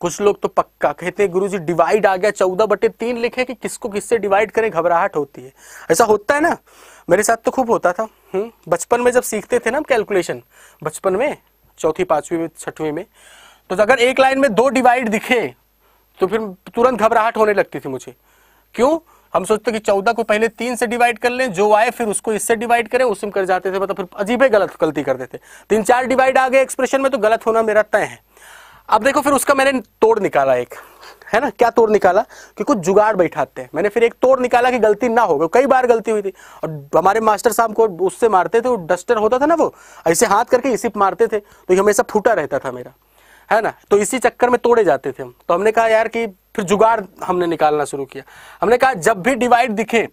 कुछ लोग तो पक्का कहते हैं गुरुजी डिवाइड आ गया चौदह बटे तीन लिखे कि किसको किससे डिवाइड करें घबराहट होती है ऐसा होता है ना मेरे साथ तो खूब होता था हम्म, बचपन में जब सीखते थे ना हम कैलकुलेशन बचपन में चौथी पांचवी में छठवीं में तो अगर एक लाइन में दो डिवाइड दिखे तो फिर तुरंत घबराहट होने लगती थी मुझे क्यों हम सोचते कि चौदह को पहले तीन से डिवाइड कर लें जो आए फिर उसको इससे डिवाइड करें उसमें कर जाते थे मतलब फिर अजीब गलत गलती करते थे तीन चार डिवाइड आ गए एक्सप्रेशन में तो गलत होना मेरा तय है अब देखो फिर उसका मैंने तोड़ निकाला एक है ना क्या तोड़ निकाला कि कुछ जुगाड़ बैठाते हैं मैंने फिर एक तोड़ निकाला कि गलती ना हो कई बार गलती हुई थी और हमारे मास्टर साहब को उससे मारते थे वो डस्टर होता था ना वो ऐसे हाथ करके इसी मारते थे तो ये हमेशा फूटा रहता था मेरा है ना तो इसी चक्कर में तोड़े जाते थे हम तो हमने कहा यार कि फिर जुगाड़ हमने निकालना शुरू किया हमने कहा जब भी डिवाइड दिखे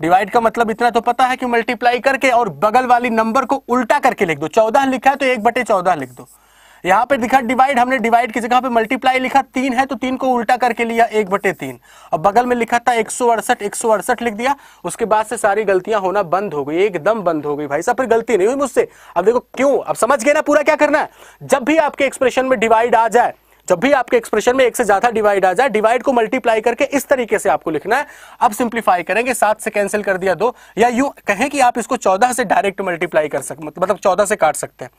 डिवाइड का मतलब इतना तो पता है कि मल्टीप्लाई करके और बगल वाली नंबर को उल्टा करके लिख दो चौदह लिखा है तो एक बटे चौदह लिख दो यहां पे दिखा डिवाइड हमने डिवाइड की जगह पे मल्टीप्लाई लिखा तीन है तो तीन को उल्टा करके लिया एक बटे तीन और बगल में लिखा था एक सौ अड़सठ एक सौ अड़सठ लिख दिया उसके बाद से सारी गलतियां होना बंद हो गई एकदम बंद हो गई भाई साहब फिर गलती नहीं हुई मुझसे अब देखो क्यों अब समझ गए ना पूरा क्या करना है जब भी आपके एक्सप्रेशन में डिवाइड आ जाए जब भी आपके एक्सप्रेशन में एक से ज्यादा डिवाइड आ जाए डिवाइड को मल्टीप्लाई करके इस तरीके से आपको लिखना है अब सिंप्लीफाई करेंगे सात से कैंसिल कर दिया दो या यूं कहें कि आप इसको चौदह से डायरेक्ट मल्टीप्लाई कर सकते मतलब चौदह से काट सकते हैं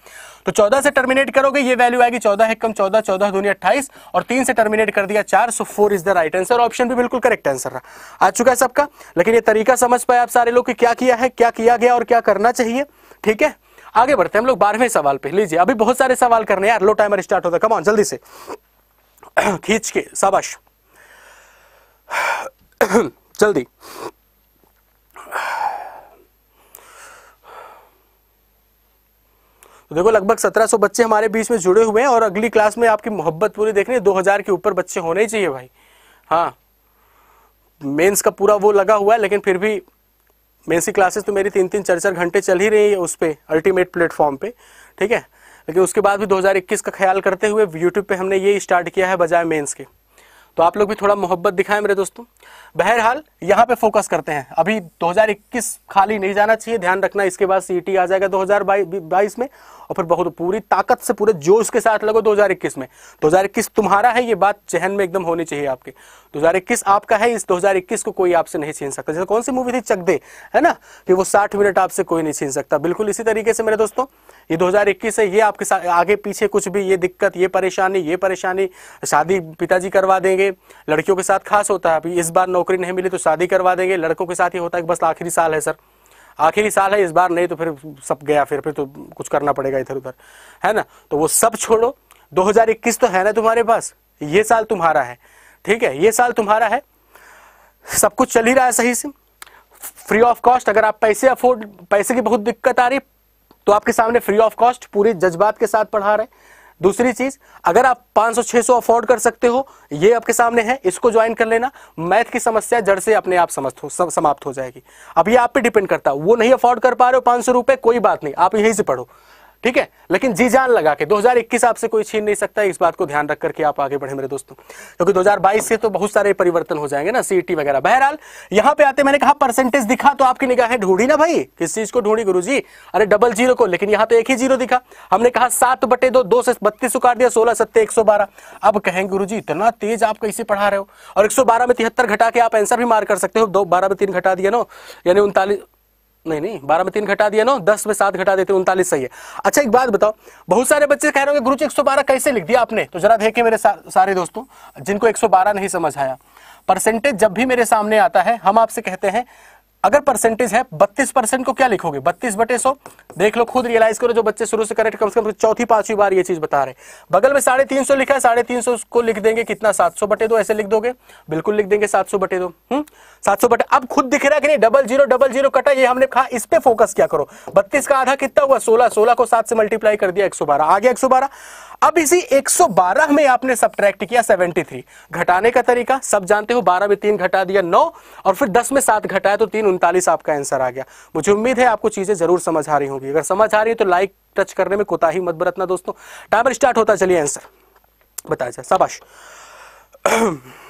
तो चौदह से टर्मिनेट करोगे ये वैल्यू आएगी चौदह एक कम चौदह चौदह दूनी अट्ठाईस और तीन से टर्मिनेट कर दिया चार so four is the right answer option भी बिल्कुल करेक्ट आंसर रहा आ चुका है सबका लेकिन ये तरीका समझ पाए आप सारे लोग कि क्या किया है क्या किया गया और क्या करना चाहिए ठीक है आगे बढ़ते हैं हम लोग बारहवें सवाल पे लीजिए अभी बहुत सारे सवाल करने यार लो टाइमर स्टार्ट होता है कमॉन जल्दी से खींच के शाबाश जल्दी तो देखो लगभग 1700 बच्चे हमारे बीच में जुड़े हुए हैं और अगली क्लास में आपकी मोहब्बत पूरी देखनी है 2000 के ऊपर बच्चे होने ही चाहिए भाई हाँ मेंस का पूरा वो लगा हुआ है लेकिन फिर भी बेसिक क्लासेस तो मेरी तीन तीन चार चार घंटे चल ही रही है उस पर अल्टीमेट प्लेटफॉर्म पे ठीक है लेकिन उसके बाद भी 2021 का ख्याल करते हुए यूट्यूब पे हमने ये स्टार्ट किया है बजाय मेंस के तो आप लोग भी थोड़ा मोहब्बत दिखाएं मेरे दोस्तों बहरहाल यहाँ पे फोकस करते हैं अभी 2021 खाली नहीं जाना चाहिए ध्यान रखना इसके बाद सीटी e आ जाएगा 2022 में और फिर बहुत पूरी ताकत से पूरे जोश के साथ लगो 2021 में 2021 तुम्हारा है ये बात चहन में एकदम होनी चाहिए आपके 2021 आपका है इस 2021 को कोई आपसे नहीं छीन सकता जैसे कौन सी मूवी थी चक दे है ना कि वो साठ मिनट आपसे कोई नहीं छीन सकता बिल्कुल इसी तरीके से मेरे दोस्तों ये 2021 है ये आपके साथ आगे पीछे कुछ भी ये दिक्कत ये परेशानी ये परेशानी शादी पिताजी करवा देंगे लड़कियों के साथ खास होता है अभी इस बार नौकरी नहीं मिली तो शादी करवा देंगे लड़कों के साथ ही होता है कि बस आखिरी साल है सर आखिरी साल है इस बार नहीं तो फिर सब गया फिर फिर तो कुछ करना पड़ेगा इधर उधर है ना तो वो सब छोड़ो 2021 तो है ना तुम्हारे पास ये साल तुम्हारा है ठीक है ये साल तुम्हारा है सब कुछ चल ही रहा है सही से फ्री ऑफ कॉस्ट अगर आप पैसे अफोर्ड पैसे की बहुत दिक्कत आ रही तो आपके सामने फ्री ऑफ कॉस्ट पूरी जज्बात के साथ पढ़ा रहे हैं दूसरी चीज अगर आप 500-600 अफोर्ड कर सकते हो ये आपके सामने है इसको ज्वाइन कर लेना मैथ की समस्या जड़ से अपने आप समस्त हो समाप्त हो जाएगी अब ये आप पे डिपेंड करता है वो नहीं अफोर्ड कर पा रहे हो पांच सौ कोई बात नहीं आप यहीं से पढ़ो ठीक है लेकिन जी जान लगा के 2021 आपसे कोई छीन नहीं सकता इस बात को ध्यान रख करके आप आगे बढ़े मेरे दोस्तों क्योंकि तो 2022 से तो बहुत सारे परिवर्तन हो जाएंगे ना सीटी e वगैरह बहरहाल यहाँ पे आते मैंने कहा परसेंटेज दिखा तो आपकी निगाहें ढूंढी ना भाई किस चीज को ढूंढी गुरु जी अरे डबल जीरो को लेकिन यहां तो एक ही जीरो दिखा हमने कहा सात बटे दो, दो से बत्तीस उकार दिया सोलह सत्ते एक सौ बारह अब कहेंगे गुरु जी इतना तेज आप कैसे पढ़ा रहे हो और एक सौ बारह में तिहत्तर घटा के आप आंसर भी मार कर सकते हो दो बारह में तीन घटा दिया ना यानी उनतालीस नहीं नहीं बारह में तीन घटा दिया ना दस में सात घटा देते उनतालीस सही है अच्छा एक बात बताओ बहुत सारे बच्चे कह रहे होंगे गुरु जी एक कैसे लिख दिया आपने तो जरा देखे मेरे सा, सारे दोस्तों जिनको एक नहीं समझ आया परसेंटेज जब भी मेरे सामने आता है हम आपसे कहते हैं अगर परसेंटेज है 32 परसेंट को क्या लिखोगे 32 बटे सो देख लो खुद रियलाइज करो जो बच्चे शुरू से करेक्ट कम से कम चौथी पांचवी बार ये चीज बता रहे बगल में साढ़े तीन सौ लिखा है साढ़े तीन सौ को लिख देंगे कितना सात सौ बटे दो ऐसे लिख दोगे बिल्कुल लिख देंगे सात सौ बटे दो हम्म? सात सौ बटे अब खुद दिख रहा है कि नहीं डबल जीरो डबल जीरो कटा ये हमने कहा इस पर फोकस क्या करो बत्तीस का आधा कितना हुआ सोलह सोलह को सात से मल्टीप्लाई कर दिया एक सौ बारह आ एक सौ बारह अब इसी 112 में आपने सब्ट्रैक्ट किया 73 घटाने का तरीका सब जानते हो 12 में तीन घटा दिया नौ और फिर 10 में सात घटाया तो तीन उनतालीस आपका आंसर आ गया मुझे उम्मीद है आपको चीज़ें ज़रूर समझ आ रही होंगी अगर समझ आ रही है तो लाइक टच करने में कोताही मत बरतना दोस्तों टाइमर स्टार्ट होता चलिए आंसर बताया जाए शाबाश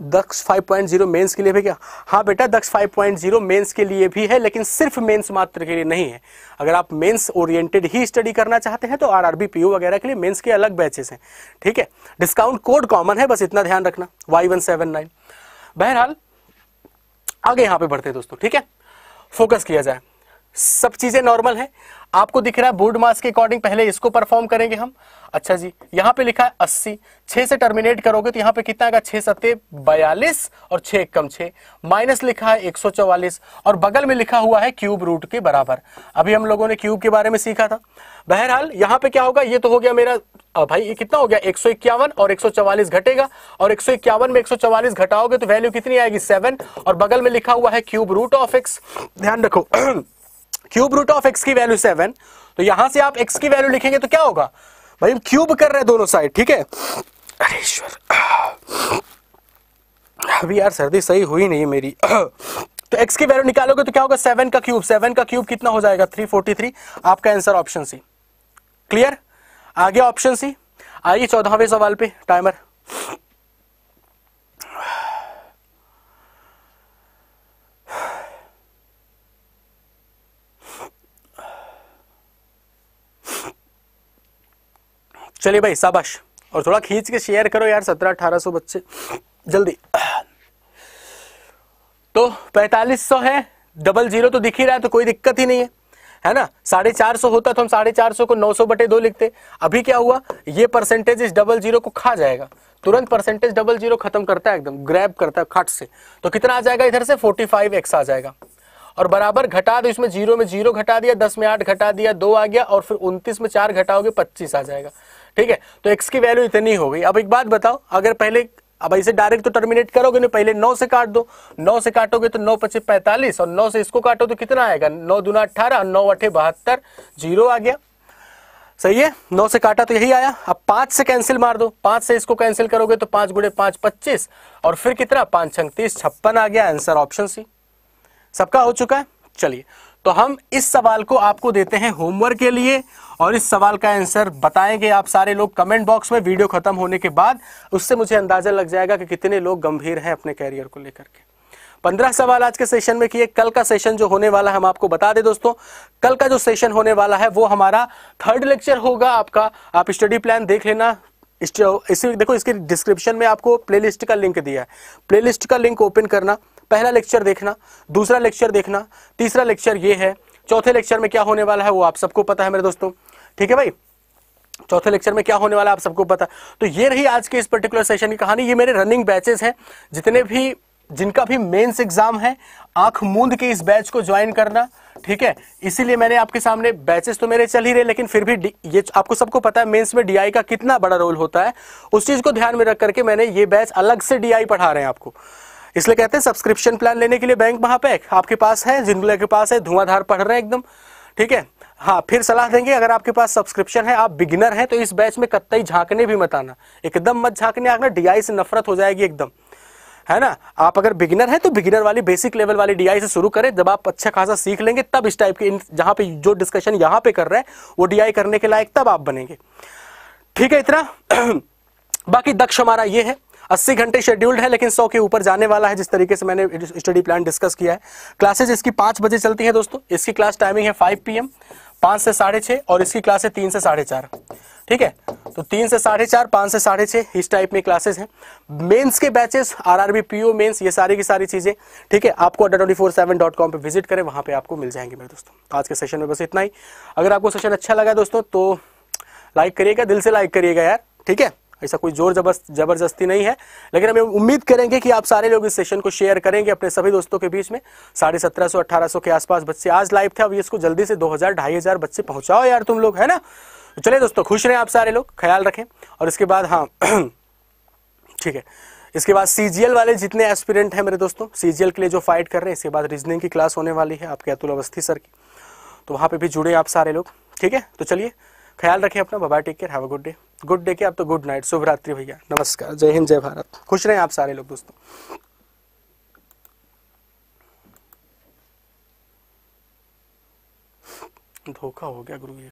दक्ष 5.0 मेंस के लिए भी क्या हाँ बेटा दक्ष 5.0 मेंस के लिए भी है लेकिन सिर्फ मेंस मात्र के लिए नहीं है अगर आप मेंस ओरिएंटेड ही स्टडी करना चाहते हैं तो R R B P U वगैरह के लिए मेंस के अलग बैचेस हैं ठीक है डिस्काउंट कोड कॉमन है बस इतना ध्यान रखना वाई वन सेवन नाइन बहरहाल आगे यहाँ पे बढ़ते दोस्तों ठीक है फोकस किया जाए सब चीजें नॉर्मल है आपको दिख रहा है बोर्ड मास के अकॉर्डिंग पहले इसको परफॉर्म करेंगे हम अच्छा जी यहां पे लिखा है अस्सी छह से टर्मिनेट करोगे तो यहां पे कितना आएगा छह सत्ते बयालीस और छह कम छ माइनस लिखा है एक सौ चौवालीस और बगल में लिखा हुआ है क्यूब रूट के बराबर अभी हम लोगों ने क्यूब के बारे में सीखा था बहरहाल यहां पे क्या होगा ये तो हो गया मेरा भाई ये कितना हो गया एक सौ इक्यावन और एक सौ चौवालीस घटेगा और एक सौ इक्यावन में एक सौ चौवालीस घटाओगे तो वैल्यू कितनी आएगी सेवन और बगल में लिखा हुआ है क्यूब रूट ऑफ एक्स ध्यान रखो क्यूब रूट ऑफ एक्स की वैल्यू सेवन तो यहां से आप एक्स की वैल्यू लिखेंगे तो क्या होगा भाई हम क्यूब कर रहे हैं दोनों साइड ठीक है अरे ईश्वर अभी यार सर्दी सही हुई नहीं मेरी तो एक्स की वैल्यू निकालोगे तो क्या होगा सेवन का क्यूब सेवन का क्यूब कितना हो जाएगा थ्री फोर्टी थ्री आपका आंसर ऑप्शन सी क्लियर आगे ऑप्शन सी आइए चौदहवें सवाल पे टाइमर चलिए भाई शाबाश और थोड़ा खींच के शेयर करो यार सत्रह अठारह सौ बच्चे जल्दी तो पैंतालीस सौ है डबल जीरो तो दिख ही रहा है तो कोई दिक्कत ही नहीं है है ना साढ़े चार सौ होता तो हम साढ़े चार सौ को नौ सौ बटे दो लिखते अभी क्या हुआ ये परसेंटेज इस डबल जीरो को खा जाएगा तुरंत परसेंटेज डबल जीरो खत्म करता है एकदम ग्रैब करता है खट से तो कितना आ जाएगा इधर से फोर्टी फाइव एक्स आ जाएगा और बराबर घटा दो इसमें जीरो में जीरो घटा दिया दस में आठ घटा दिया दो आ गया और फिर उन्तीस में चार घटाओगे पच्चीस आ जाएगा ठीक है तो एक्स की वैल्यू इतनी हो गई अब एक बात बताओ अगर पहले अब इसे डायरेक्ट तो टर्मिनेट करोगे नहीं पहले 9 से काट दो 9 से काटोगे तो 9 पच्चीस पैंतालीस और 9 से इसको काटो तो कितना आएगा नौ दुना अट्ठारह नौ अठे बहत्तर जीरो आ गया सही है नौ से काटा तो यही आया अब पांच से कैंसिल मार दो पांच से इसको कैंसिल करोगे तो पांच गुड़े पांच पच्चीस और फिर कितना पांच छत्तीस छप्पन आ गया आंसर ऑप्शन सी सबका हो चुका है चलिए तो हम इस सवाल को आपको देते हैं होमवर्क के लिए और इस सवाल का आंसर बताएंगे आप सारे लोग कमेंट बॉक्स में वीडियो खत्म होने के बाद उससे मुझे अंदाजा लग जाएगा कि कितने लोग गंभीर हैं अपने कैरियर को लेकर के पंद्रह सवाल आज के सेशन में किए कल का सेशन जो होने वाला है हम आपको बता दें दोस्तों कल का जो सेशन होने वाला है वो हमारा थर्ड लेक्चर होगा आपका आप स्टडी प्लान देख लेना इसी देखो इसके डिस्क्रिप्शन में आपको प्लेलिस्ट का लिंक दिया है प्लेलिस्ट का लिंक ओपन करना पहला लेक्चर देखना दूसरा लेक्चर देखना तीसरा लेक्चर ये है चौथे लेक्चर में क्या होने वाला है वो आप सबको पता है मेरे दोस्तों ठीक है भाई चौथे लेक्चर में क्या होने वाला है आप सबको पता तो ये रही आज के इस पर्टिकुलर सेशन की कहानी ये मेरे रनिंग बैचेस हैं जितने भी जिनका भी मेंस एग्जाम है आंख मूंद के इस बैच को ज्वाइन करना ठीक है इसीलिए मैंने आपके सामने बैचेस तो मेरे चल ही रहे लेकिन फिर भी ये आपको सबको पता है मेंस में डीआई का कितना बड़ा रोल होता है उस चीज को ध्यान में रख करके मैंने ये बैच अलग से डीआई पढ़ा रहे हैं आपको इसलिए कहते हैं सब्सक्रिप्शन प्लान लेने के लिए बैंक वहां पे आपके पास है जिन लोगों के पास है धुआंधार पढ़ रहे हैं एकदम ठीक है हाँ फिर सलाह देंगे अगर आपके पास सब्सक्रिप्शन है आप बिगिनर हैं तो इस बैच में कत्तई झांकने भी मत आना एकदम मत झांकने आना डीआई से नफरत हो जाएगी एकदम है ना आप अगर बिगिनर हैं तो बिगिनर वाली बेसिक लेवल वाली डीआई से शुरू करें जब आप अच्छा खासा सीख लेंगे तब इस टाइप के जहां पे जो डिस्कशन यहां पे कर रहे हैं वो डीआई करने के लायक तब आप बनेंगे ठीक है इतना बाकी दक्ष हमारा ये है अस्सी घंटे शेड्यूल्ड है लेकिन सौ के ऊपर जाने वाला है जिस तरीके से मैंने स्टडी प्लान डिस्कस किया है क्लासेज इसकी पांच बजे चलती है दोस्तों इसकी क्लास टाइमिंग है फाइव पी एम पांच से साढ़े छः और इसकी क्लास है तीन से साढ़े चार ठीक है तो तीन से साढ़े चार पांच से साढ़े छः इस टाइप में क्लासेस हैं मेंस के बैचेस आरआरबी पीओ मेंस ये सारी की सारी चीज़ें ठीक है आपको Adda twenty four seven dot com पर विजिट करें वहाँ पे आपको मिल जाएंगे मेरे दोस्तों तो आज के सेशन में बस इतना ही अगर आपको सेशन अच्छा लगा दोस्तों तो लाइक करिएगा दिल से लाइक करिएगा यार ठीक है ऐसा कोई जोर जबर जबरदस्ती नहीं है लेकिन हम उम्मीद करेंगे कि आप सारे लोग इस सेशन को शेयर करेंगे अपने सभी दोस्तों के बीच में साढ़े सत्रह सौ अट्ठारह सौ के आसपास बच्चे आज लाइव थे अब इसको जल्दी से दो हजार ढाई हजार बच्चे पहुंचाओ यार तुम लोग है ना तो चलिए दोस्तों खुश रहे आप सारे लोग ख्याल रखें और इसके बाद हाँ ठीक है इसके बाद सीजीएल वाले जितने एस्पिरेंट हैं मेरे दोस्तों सीजीएल के लिए जो फाइट कर रहे हैं इसके बाद रीजनिंग की क्लास होने वाली है आपके अतुल अवस्थी सर की तो वहां पे भी जुड़े आप सारे लोग ठीक है तो चलिए ख्याल रखें अपना बाबा take care have a good day good day के आप तो गुड नाइट शुभ रात्रि भैया नमस्कार जय हिंद जय भारत खुश रहें आप सारे लोग दोस्तों धोखा हो गया गुरु जी